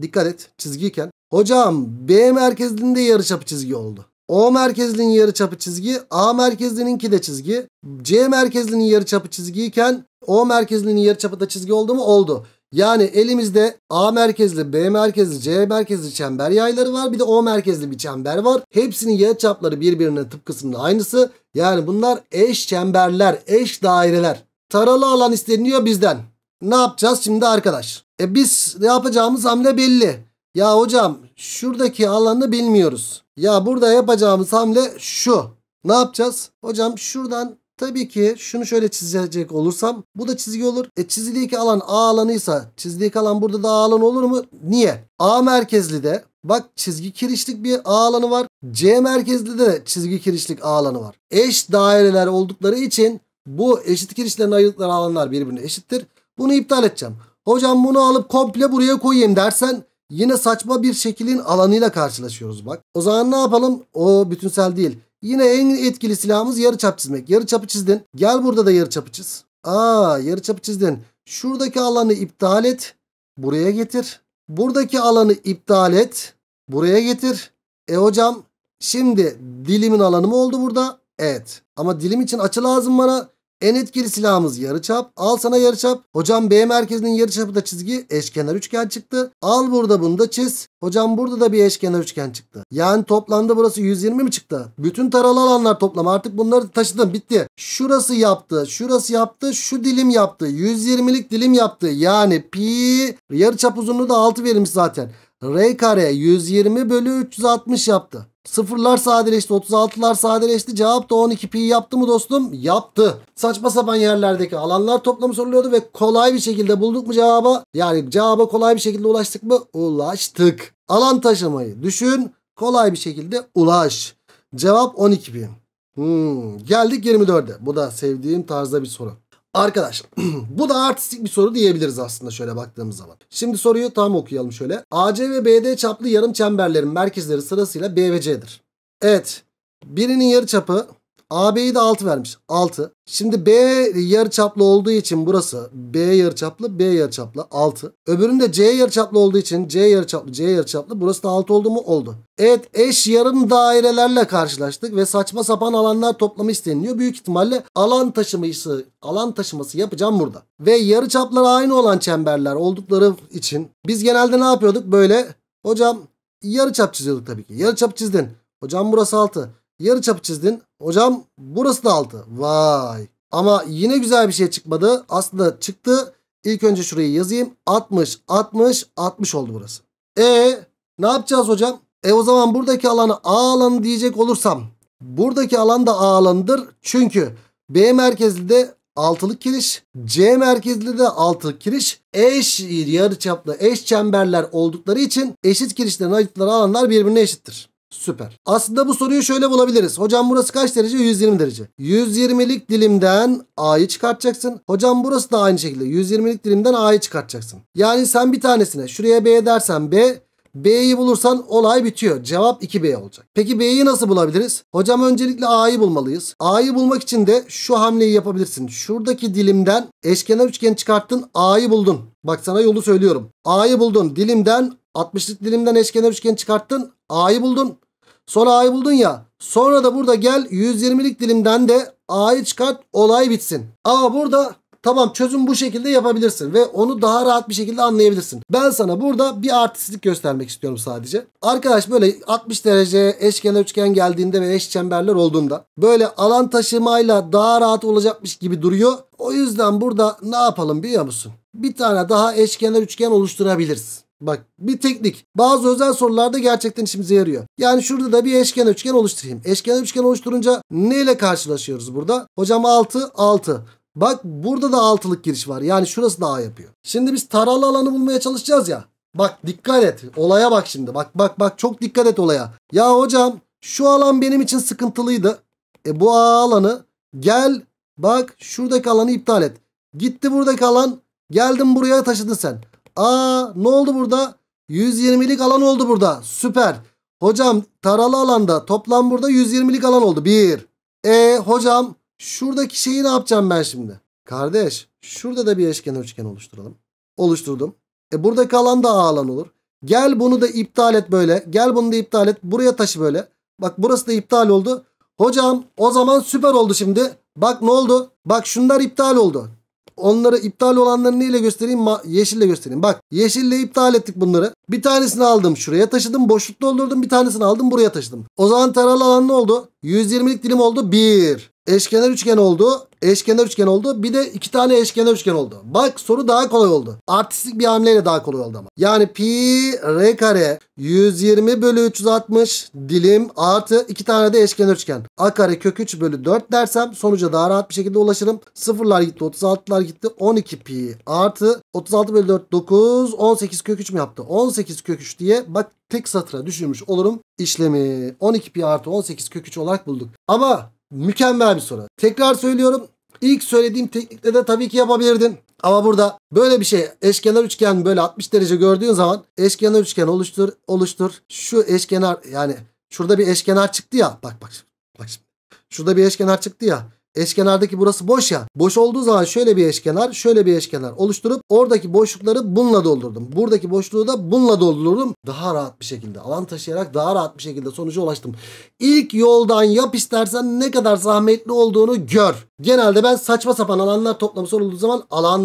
dikkat et çizgiyken hocam B merkezinde yarıçapı çizgi oldu. O yarı çapı çizgi, A merkezlininki de çizgi. C merkezlinin yarıçapı çizgiyken O merkezlinin çapı da çizgi oldu mu? Oldu. Yani elimizde A merkezli, B merkezli, C merkezli çember yayları var. Bir de O merkezli bir çember var. Hepsinin yarı çapları birbirine tıpkısında, aynısı. Yani bunlar eş çemberler, eş daireler. Taralı alan isteniyor bizden. Ne yapacağız şimdi arkadaş? E biz ne yapacağımız hamle belli. Ya hocam şuradaki alanı bilmiyoruz. Ya burada yapacağımız hamle şu. Ne yapacağız? Hocam şuradan Tabii ki şunu şöyle çizecek olursam bu da çizgi olur. E çizildeki alan A alanıysa çizildeki alan burada da A alanı olur mu? Niye? A merkezli de bak çizgi kirişlik bir A alanı var. C merkezli de çizgi kirişlik A alanı var. Eş daireler oldukları için bu eşit kirişlerin ayırdıkları alanlar birbirine eşittir. Bunu iptal edeceğim. Hocam bunu alıp komple buraya koyayım dersen Yine saçma bir şekilin alanıyla karşılaşıyoruz bak. O zaman ne yapalım? O bütünsel değil. Yine en etkili silahımız yarı çap çizmek. Yarı çapı çizdin. Gel burada da yarı çapı çiz. Aa yarı çapı çizdin. Şuradaki alanı iptal et. Buraya getir. Buradaki alanı iptal et. Buraya getir. E hocam şimdi dilimin alanı mı oldu burada? Evet. Ama dilim için açı lazım bana. En etkili silahımız yarıçap. Al sana yarıçap. Hocam B merkezinin yarıçapı da çizgi. Eşkenar üçgen çıktı. Al burada bunu da çiz. Hocam burada da bir eşkenar üçgen çıktı. Yani toplamda burası 120 mi çıktı? Bütün taralı alanlar toplam. Artık bunları taşıdım. Bitti. Şurası yaptı. Şurası yaptı. Şu dilim yaptı. 120'lik dilim yaptı. Yani pi yarıçap uzunluğu da 6 verilmiş zaten. R kare 120 bölü 360 yaptı. Sıfırlar sadeleşti. 36'lar sadeleşti. Cevap da 12 pi yaptı mı dostum? Yaptı. Saçma sapan yerlerdeki alanlar toplamı soruluyordu ve kolay bir şekilde bulduk mu cevaba? Yani cevaba kolay bir şekilde ulaştık mı? Ulaştık. Alan taşımayı düşün. Kolay bir şekilde ulaş. Cevap 12 pi. Hmm, geldik 24'e. Bu da sevdiğim tarzda bir soru. Arkadaşlar *clears throat* bu da artistik bir soru diyebiliriz aslında şöyle baktığımız zaman. Şimdi soruyu tam okuyalım şöyle. AC ve BD çaplı yarım çemberlerin merkezleri sırasıyla B ve C'dir. Evet birinin yarı çapı AB'yi de 6 vermiş. 6. Şimdi B yarıçaplı olduğu için burası B yarıçaplı, B yarıçaplı 6. Öbüründe C yarıçaplı olduğu için C yarıçaplı, C yarıçaplı. Burası da 6 oldu mu? Oldu. Evet eş yarım dairelerle karşılaştık ve saçma sapan alanlar toplamı isteniliyor. Büyük ihtimalle alan taşıması, alan taşıması yapacağım burada. Ve yarıçaplar aynı olan çemberler oldukları için biz genelde ne yapıyorduk? Böyle hocam yarıçap çiziyorduk tabii ki. Yarıçap çizdin. Hocam burası 6. Yarı çapı çizdin. Hocam burası da 6. Vay. Ama yine güzel bir şey çıkmadı. Aslında çıktı. İlk önce şurayı yazayım. 60, 60, 60 oldu burası. E ne yapacağız hocam? E o zaman buradaki alanı A alanı diyecek olursam. Buradaki alan da A alanıdır. Çünkü B merkezli de altılık kiriş. C merkezli de altı kiriş. Eş yarı çaplı eş çemberler oldukları için eşit kirişlerin ayırtıları alanlar birbirine eşittir. Süper. Aslında bu soruyu şöyle bulabiliriz. Hocam burası kaç derece? 120 derece. 120'lik dilimden A'yı çıkartacaksın. Hocam burası da aynı şekilde 120'lik dilimden A'yı çıkartacaksın. Yani sen bir tanesine şuraya B dersen B, B'yi bulursan olay bitiyor. Cevap 2B olacak. Peki B'yi nasıl bulabiliriz? Hocam öncelikle A'yı bulmalıyız. A'yı bulmak için de şu hamleyi yapabilirsin. Şuradaki dilimden eşkenar üçgen çıkarttın A'yı buldun. Bak sana yolu söylüyorum. A'yı buldun dilimden 60'lık dilimden eşkenar üçgen çıkarttın A'yı buldun. Sonra A'yı buldun ya. Sonra da burada gel 120'lik dilimden de A'yı çıkart olay bitsin. Ama burada Tamam çözüm bu şekilde yapabilirsin ve onu daha rahat bir şekilde anlayabilirsin. Ben sana burada bir artistlik göstermek istiyorum sadece. Arkadaş böyle 60 derece eşkenar üçgen geldiğinde ve eş çemberler olduğunda böyle alan taşımayla daha rahat olacakmış gibi duruyor. O yüzden burada ne yapalım biliyor musun? Bir tane daha eşkenar üçgen oluşturabiliriz. Bak bir teknik. Bazı özel sorularda gerçekten işimize yarıyor. Yani şurada da bir eşkenar üçgen oluşturayım. Eşkenar üçgen oluşturunca neyle karşılaşıyoruz burada? Hocam 6, 6. Bak burada da altılık giriş var. Yani şurası da A yapıyor. Şimdi biz taralı alanı bulmaya çalışacağız ya. Bak dikkat et. Olaya bak şimdi. Bak bak bak çok dikkat et olaya. Ya hocam şu alan benim için sıkıntılıydı. E bu A alanı gel bak şuradaki alanı iptal et. Gitti buradaki alan. Geldim buraya taşıdın sen. Aa ne oldu burada? 120'lik alan oldu burada. Süper. Hocam taralı alanda toplam burada 120'lik alan oldu. bir. E hocam Şuradaki şeyi ne yapacağım ben şimdi? Kardeş şurada da bir eşkenar üçgen oluşturalım. Oluşturdum. E burada kalan da A alan olur. Gel bunu da iptal et böyle. Gel bunu da iptal et. Buraya taşı böyle. Bak burası da iptal oldu. Hocam o zaman süper oldu şimdi. Bak ne oldu? Bak şunlar iptal oldu. Onları iptal olanları neyle göstereyim? Ma yeşille göstereyim. Bak yeşille iptal ettik bunları. Bir tanesini aldım şuraya taşıdım. Boşluk doldurdum. Bir tanesini aldım buraya taşıdım. O zaman taralı alan ne oldu? 120'lik dilim oldu. 1 eşkenar üçgen oldu. Eşkenar üçgen oldu. Bir de iki tane eşkenar üçgen oldu. Bak soru daha kolay oldu. Artistik bir hamleyle daha kolay oldu ama. Yani pi r kare 120 bölü 360 dilim artı iki tane de eşkenar üçgen. A kare kök 3 bölü 4 dersem sonuca daha rahat bir şekilde ulaşırım. Sıfırlar gitti 36'lar gitti 12 pi artı 36 bölü 4 9 18 kök 3 mi yaptı? 18 kök 3 diye bak tek satıra düşürmüş olurum işlemi. 12 pi artı 18 kök 3 olarak bulduk. Ama Mükemmel bir soru. Tekrar söylüyorum. İlk söylediğim teknikle de tabii ki yapabilirdin. Ama burada böyle bir şey eşkenar üçgen böyle 60 derece gördüğün zaman eşkenar üçgen oluştur oluştur. Şu eşkenar yani şurada bir eşkenar çıktı ya bak bak bak Şurada bir eşkenar çıktı ya. Eşkenardaki burası boş ya. Boş olduğu zaman şöyle bir eşkenar, şöyle bir eşkenar oluşturup oradaki boşlukları bununla doldurdum. Buradaki boşluğu da bununla doldurdum. Daha rahat bir şekilde alan taşıyarak daha rahat bir şekilde sonuca ulaştım. İlk yoldan yap istersen ne kadar zahmetli olduğunu gör. Genelde ben saçma sapan alanlar toplamı sorulduğu zaman alan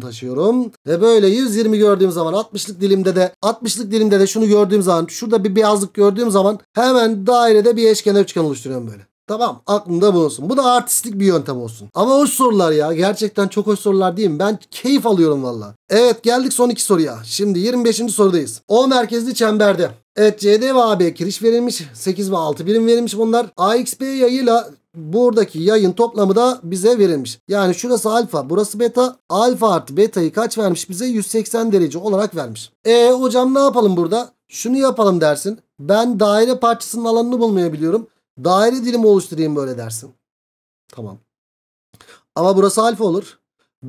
taşıyorum. Ve böyle 120 gördüğüm zaman 60'lık dilimde de 60'lık dilimde de şunu gördüğüm zaman şurada bir beyazlık gördüğüm zaman hemen dairede bir eşkenar üçgen oluşturuyorum böyle. Tamam aklında bulunsun. Bu da artistik bir yöntem olsun. Ama hoş sorular ya. Gerçekten çok hoş sorular değil mi? Ben keyif alıyorum valla. Evet geldik son iki soruya. Şimdi 25. sorudayız. O merkezli çemberde. Evet CD ve AB kiriş verilmiş. 8 ve 6 birim verilmiş bunlar. AXB yayıyla buradaki yayın toplamı da bize verilmiş. Yani şurası alfa burası beta. Alfa artı betayı kaç vermiş bize? 180 derece olarak vermiş. E hocam ne yapalım burada? Şunu yapalım dersin. Ben daire parçasının alanını bulmayabiliyorum. Daire dilimi oluşturayım böyle dersin. Tamam. Ama burası alfa olur.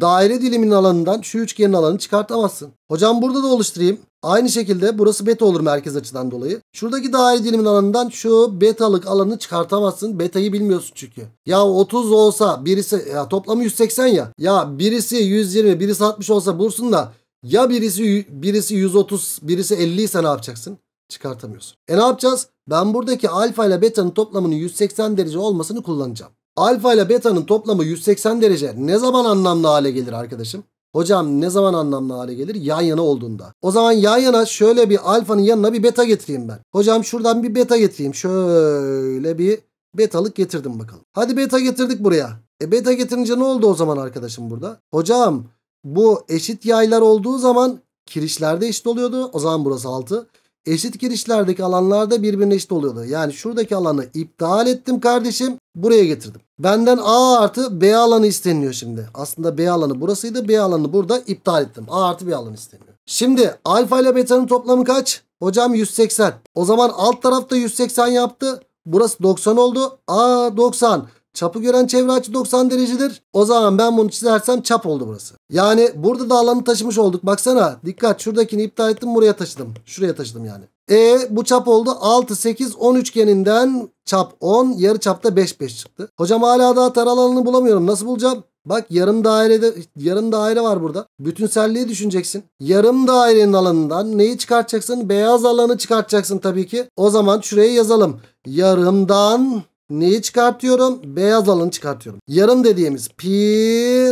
Daire diliminin alanından şu üçgenin alanını çıkartamazsın. Hocam burada da oluşturayım. Aynı şekilde burası beta olur merkez açıdan dolayı. Şuradaki daire dilimin alanından şu betalık alanı çıkartamazsın. Betayı bilmiyorsun çünkü. Ya 30 olsa birisi ya toplamı 180 ya. Ya birisi 120 birisi 60 olsa bulsun da ya birisi birisi 130 birisi 50 ise ne yapacaksın? çıkartamıyorsun. E ne yapacağız? Ben buradaki alfa ile beta'nın toplamının 180 derece olmasını kullanacağım. Alfa ile beta'nın toplamı 180 derece ne zaman anlamlı hale gelir arkadaşım? Hocam ne zaman anlamlı hale gelir? Yan yana olduğunda. O zaman yan yana şöyle bir alfanın yanına bir beta getireyim ben. Hocam şuradan bir beta getireyim. Şöyle bir betalık getirdim bakalım. Hadi beta getirdik buraya. E beta getirince ne oldu o zaman arkadaşım burada? Hocam bu eşit yaylar olduğu zaman kirişlerde eşit oluyordu. O zaman burası 6 eşit girişlerdeki alanlarda birbirine eşit oluyordu. Yani şuradaki alanı iptal ettim kardeşim. Buraya getirdim. Benden A artı B alanı isteniyor şimdi. Aslında B alanı burasıydı. B alanı burada iptal ettim. A artı B alanı isteniyor. Şimdi alfa ile beta'nın toplamı kaç? Hocam 180. O zaman alt tarafta 180 yaptı. Burası 90 oldu. A 90. Çapı gören çevre açı 90 derecedir. O zaman ben bunu çizersem çap oldu burası. Yani burada da alanı taşımış olduk. Baksana dikkat şuradakini iptal ettim buraya taşıdım. Şuraya taşıdım yani. E bu çap oldu 6 8 10 üçgeninden çap 10 yarı çapta 5 5 çıktı. Hocam hala daha tar alanını bulamıyorum. Nasıl bulacağım? Bak yarım dairede yarım daire var burada. Bütünselliği düşüneceksin. Yarım dairenin alanından neyi çıkartacaksın? Beyaz alanı çıkartacaksın tabii ki. O zaman şuraya yazalım. Yarımdan Neyi çıkartıyorum? Beyaz alanı çıkartıyorum. Yarım dediğimiz pi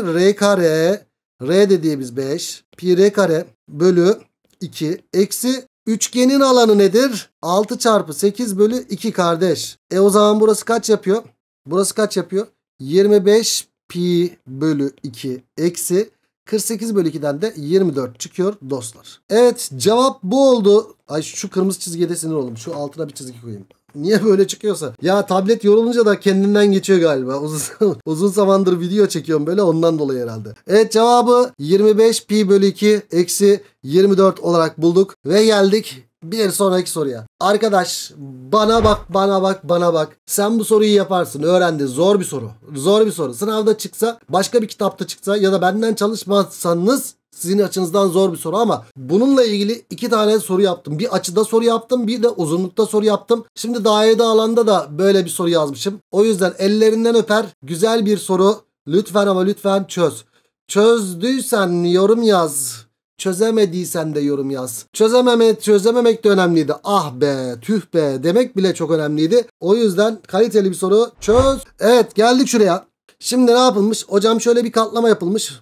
r kare r dediğimiz 5 pi r kare bölü 2 eksi üçgenin alanı nedir? 6 çarpı 8 bölü 2 kardeş. E o zaman burası kaç yapıyor? Burası kaç yapıyor? 25 pi bölü 2 eksi 48 bölü 2'den de 24 çıkıyor dostlar. Evet cevap bu oldu. Ay şu kırmızı çizgiye de sinir oldum. Şu altına bir çizgi koyayım niye böyle çıkıyorsa. Ya tablet yorulunca da kendinden geçiyor galiba. *laughs* Uzun, uzun zamandır video çekiyorum böyle ondan dolayı herhalde. Evet cevabı 25 pi bölü 2 eksi 24 olarak bulduk. Ve geldik bir sonraki soruya. Arkadaş bana bak bana bak bana bak. Sen bu soruyu yaparsın öğrendi. Zor bir soru. Zor bir soru. Sınavda çıksa başka bir kitapta çıksa ya da benden çalışmazsanız sizin açınızdan zor bir soru ama bununla ilgili iki tane soru yaptım. Bir açıda soru yaptım bir de uzunlukta soru yaptım. Şimdi dairede alanda da böyle bir soru yazmışım. O yüzden ellerinden öper güzel bir soru lütfen ama lütfen çöz. Çözdüysen yorum yaz. Çözemediysen de yorum yaz. Çözememe, çözememek de önemliydi. Ah be, tüh be demek bile çok önemliydi. O yüzden kaliteli bir soru çöz. Evet geldik şuraya. Şimdi ne yapılmış? Hocam şöyle bir katlama yapılmış.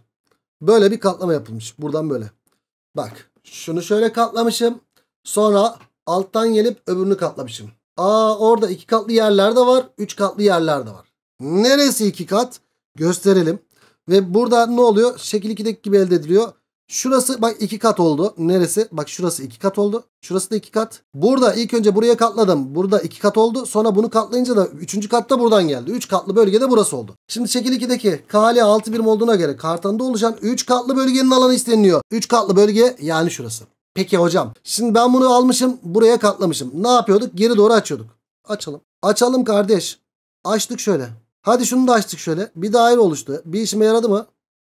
Böyle bir katlama yapılmış. Buradan böyle. Bak şunu şöyle katlamışım. Sonra alttan gelip öbürünü katlamışım. Aa orada iki katlı yerler de var. Üç katlı yerler de var. Neresi iki kat? Gösterelim. Ve burada ne oluyor? Şekil 2'deki gibi elde ediliyor. Şurası bak iki kat oldu. Neresi? Bak şurası iki kat oldu. Şurası da iki kat. Burada ilk önce buraya katladım. Burada iki kat oldu. Sonra bunu katlayınca da üçüncü katta buradan geldi. Üç katlı bölgede burası oldu. Şimdi şekil 2'deki KL 6 birim olduğuna göre kartanda oluşan üç katlı bölgenin alanı isteniliyor. Üç katlı bölge yani şurası. Peki hocam. Şimdi ben bunu almışım. Buraya katlamışım. Ne yapıyorduk? Geri doğru açıyorduk. Açalım. Açalım kardeş. Açtık şöyle. Hadi şunu da açtık şöyle. Bir daire oluştu. Bir işime yaradı mı?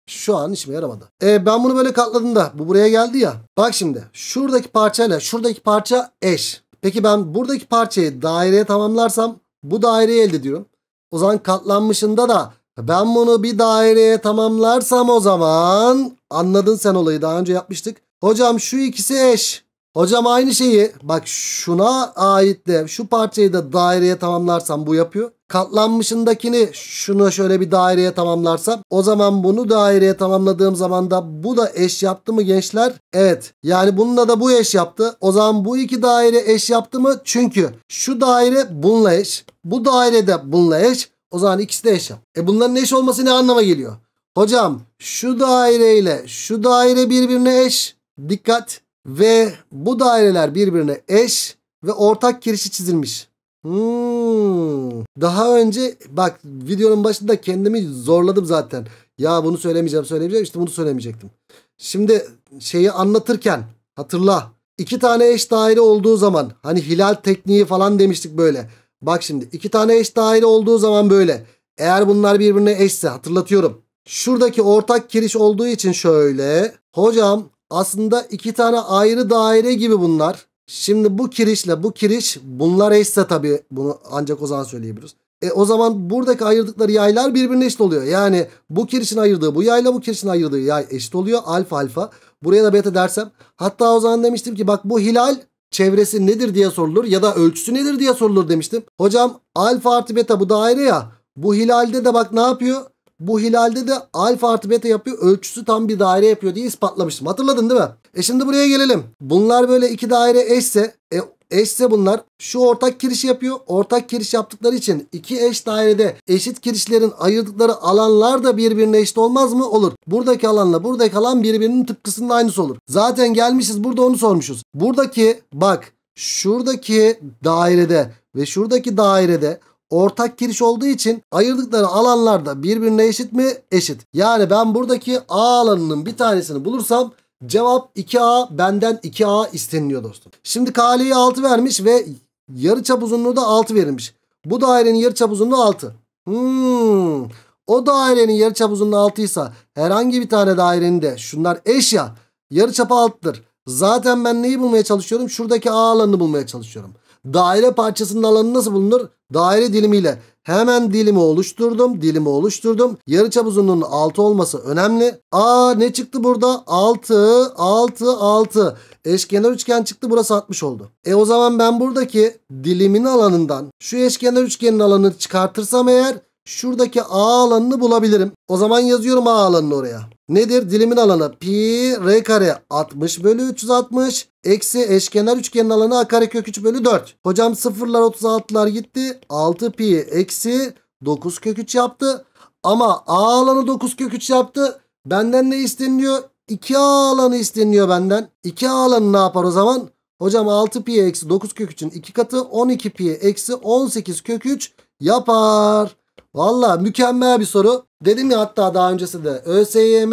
Şu an işime yaramadı. E ben bunu böyle katladım bu buraya geldi ya. Bak şimdi şuradaki parçayla şuradaki parça eş. Peki ben buradaki parçayı daireye tamamlarsam bu daireyi elde ediyorum. O zaman katlanmışında da ben bunu bir daireye tamamlarsam o zaman anladın sen olayı daha önce yapmıştık. Hocam şu ikisi eş. Hocam aynı şeyi bak şuna ait de şu parçayı da daireye tamamlarsam bu yapıyor. Katlanmışındakini şuna şöyle bir daireye tamamlarsam o zaman bunu daireye tamamladığım zaman da bu da eş yaptı mı gençler? Evet yani bununla da bu eş yaptı. O zaman bu iki daire eş yaptı mı? Çünkü şu daire bununla eş. Bu daire de bununla eş. O zaman ikisi de eş yap. E bunların eş olması ne anlama geliyor? Hocam şu daire ile şu daire birbirine eş. Dikkat. Ve bu daireler birbirine eş ve ortak kirişi çizilmiş. Hmm. Daha önce bak videonun başında kendimi zorladım zaten. Ya bunu söylemeyeceğim söylemeyeceğim işte bunu söylemeyecektim. Şimdi şeyi anlatırken hatırla. iki tane eş daire olduğu zaman hani hilal tekniği falan demiştik böyle. Bak şimdi iki tane eş daire olduğu zaman böyle. Eğer bunlar birbirine eşse hatırlatıyorum. Şuradaki ortak kiriş olduğu için şöyle. Hocam aslında iki tane ayrı daire gibi bunlar. Şimdi bu kirişle bu kiriş bunlar eşse tabii bunu ancak o zaman söyleyebiliriz. E o zaman buradaki ayırdıkları yaylar birbirine eşit oluyor. Yani bu kirişin ayırdığı bu yayla bu kirişin ayırdığı yay eşit oluyor. Alfa alfa. Buraya da beta dersem. Hatta o zaman demiştim ki bak bu hilal çevresi nedir diye sorulur ya da ölçüsü nedir diye sorulur demiştim. Hocam alfa artı beta bu daire ya. Bu hilalde de bak ne yapıyor? Bu hilalde de alfa artı beta yapıyor. Ölçüsü tam bir daire yapıyor diye ispatlamıştım. Hatırladın değil mi? E şimdi buraya gelelim. Bunlar böyle iki daire eşse e, eşse bunlar şu ortak kiriş yapıyor. Ortak kiriş yaptıkları için iki eş dairede eşit kirişlerin ayırdıkları alanlar da birbirine eşit olmaz mı? Olur. Buradaki alanla buradaki alan birbirinin tıpkısının aynısı olur. Zaten gelmişiz burada onu sormuşuz. Buradaki bak şuradaki dairede ve şuradaki dairede ortak giriş olduğu için ayırdıkları alanlar da birbirine eşit mi? Eşit. Yani ben buradaki A alanının bir tanesini bulursam cevap 2A benden 2A isteniliyor dostum. Şimdi K'liyi 6 vermiş ve yarıçap uzunluğu da 6 verilmiş. Bu dairenin yarıçap uzunluğu 6. Hmm. O dairenin yarıçap uzunluğu 6 ise herhangi bir tane dairenin de şunlar eş ya yarıçapı 6'dır. Zaten ben neyi bulmaya çalışıyorum? Şuradaki A alanını bulmaya çalışıyorum. Daire parçasının alanı nasıl bulunur? Daire dilimiyle hemen dilimi oluşturdum. Dilimi oluşturdum. Yarıçap uzunluğunun 6 olması önemli. Aa ne çıktı burada? 6, 6, 6. Eşkenar üçgen çıktı. Burası 60 oldu. E o zaman ben buradaki dilimin alanından şu eşkenar üçgenin alanını çıkartırsam eğer şuradaki A alanını bulabilirim. O zaman yazıyorum A alanını oraya. Nedir? Dilimin alanı pi r kare 60 bölü 360 eksi eşkenar üçgenin alanı a kare kök 3 bölü 4. Hocam sıfırlar 36'lar gitti. 6 pi eksi 9 kök 3 yaptı. Ama a alanı 9 kök 3 yaptı. Benden ne isteniyor? 2 a alanı isteniyor benden. 2 a alanı ne yapar o zaman? Hocam 6 pi eksi 9 kök 3'ün 2 katı 12 pi eksi 18 kök 3 yapar. Valla mükemmel bir soru. Dedim ya hatta daha öncesinde ÖSYM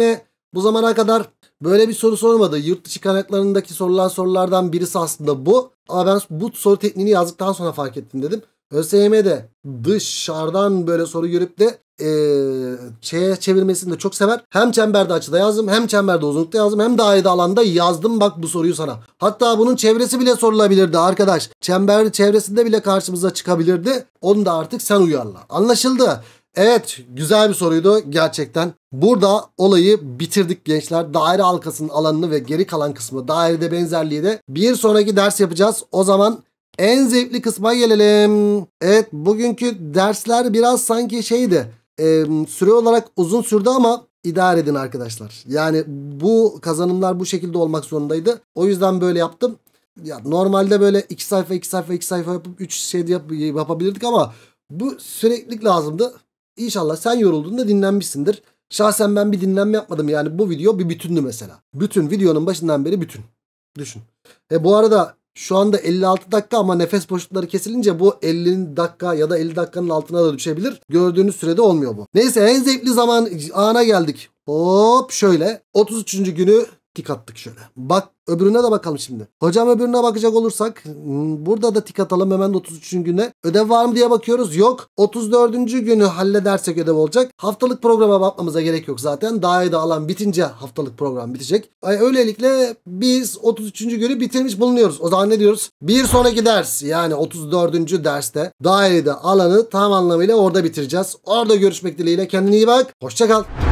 bu zamana kadar böyle bir soru sormadı. Yurt dışı kaynaklarındaki sorulan sorulardan birisi aslında bu. Ama ben bu soru tekniğini yazdıktan sonra fark ettim dedim. ÖSYM'de dışarıdan böyle soru görüp de e, şeye çevirmesini de çok sever. Hem çemberde açıda yazdım hem çemberde uzunlukta yazdım hem dairede alanda yazdım bak bu soruyu sana. Hatta bunun çevresi bile sorulabilirdi arkadaş. Çember çevresinde bile karşımıza çıkabilirdi. Onu da artık sen uyarla. Anlaşıldı. Evet güzel bir soruydu gerçekten. Burada olayı bitirdik gençler. Daire halkasının alanını ve geri kalan kısmı dairede benzerliği de bir sonraki ders yapacağız. O zaman en zevkli kısma gelelim. Evet bugünkü dersler biraz sanki şeydi. E, süre olarak uzun sürdü ama idare edin arkadaşlar. Yani bu kazanımlar bu şekilde olmak zorundaydı. O yüzden böyle yaptım. Ya normalde böyle 2 sayfa 2 sayfa 2 sayfa yapıp 3 şey yap yapabilirdik ama bu süreklilik lazımdı. İnşallah sen yorulduğunda dinlenmişsindir. Şahsen ben bir dinlenme yapmadım yani bu video bir bütündü mesela. Bütün videonun başından beri bütün. Düşün. E bu arada şu anda 56 dakika ama nefes boşlukları kesilince bu 50 dakika ya da 50 dakikanın altına da düşebilir. Gördüğünüz sürede olmuyor bu. Neyse en zevkli zaman ana geldik. Hop şöyle 33. günü tik attık şöyle. Bak Öbürüne de bakalım şimdi. Hocam öbürüne bakacak olursak hmm, burada da tik atalım hemen 33. güne. Ödev var mı diye bakıyoruz. Yok. 34. günü halledersek ödev olacak. Haftalık programa bakmamıza gerek yok zaten. Daha iyi da alan bitince haftalık program bitecek. Ay, öylelikle biz 33. günü bitirmiş bulunuyoruz. O zaman ne diyoruz? Bir sonraki ders yani 34. derste daha dairede alanı tam anlamıyla orada bitireceğiz. Orada görüşmek dileğiyle. Kendine iyi bak. Hoşçakal.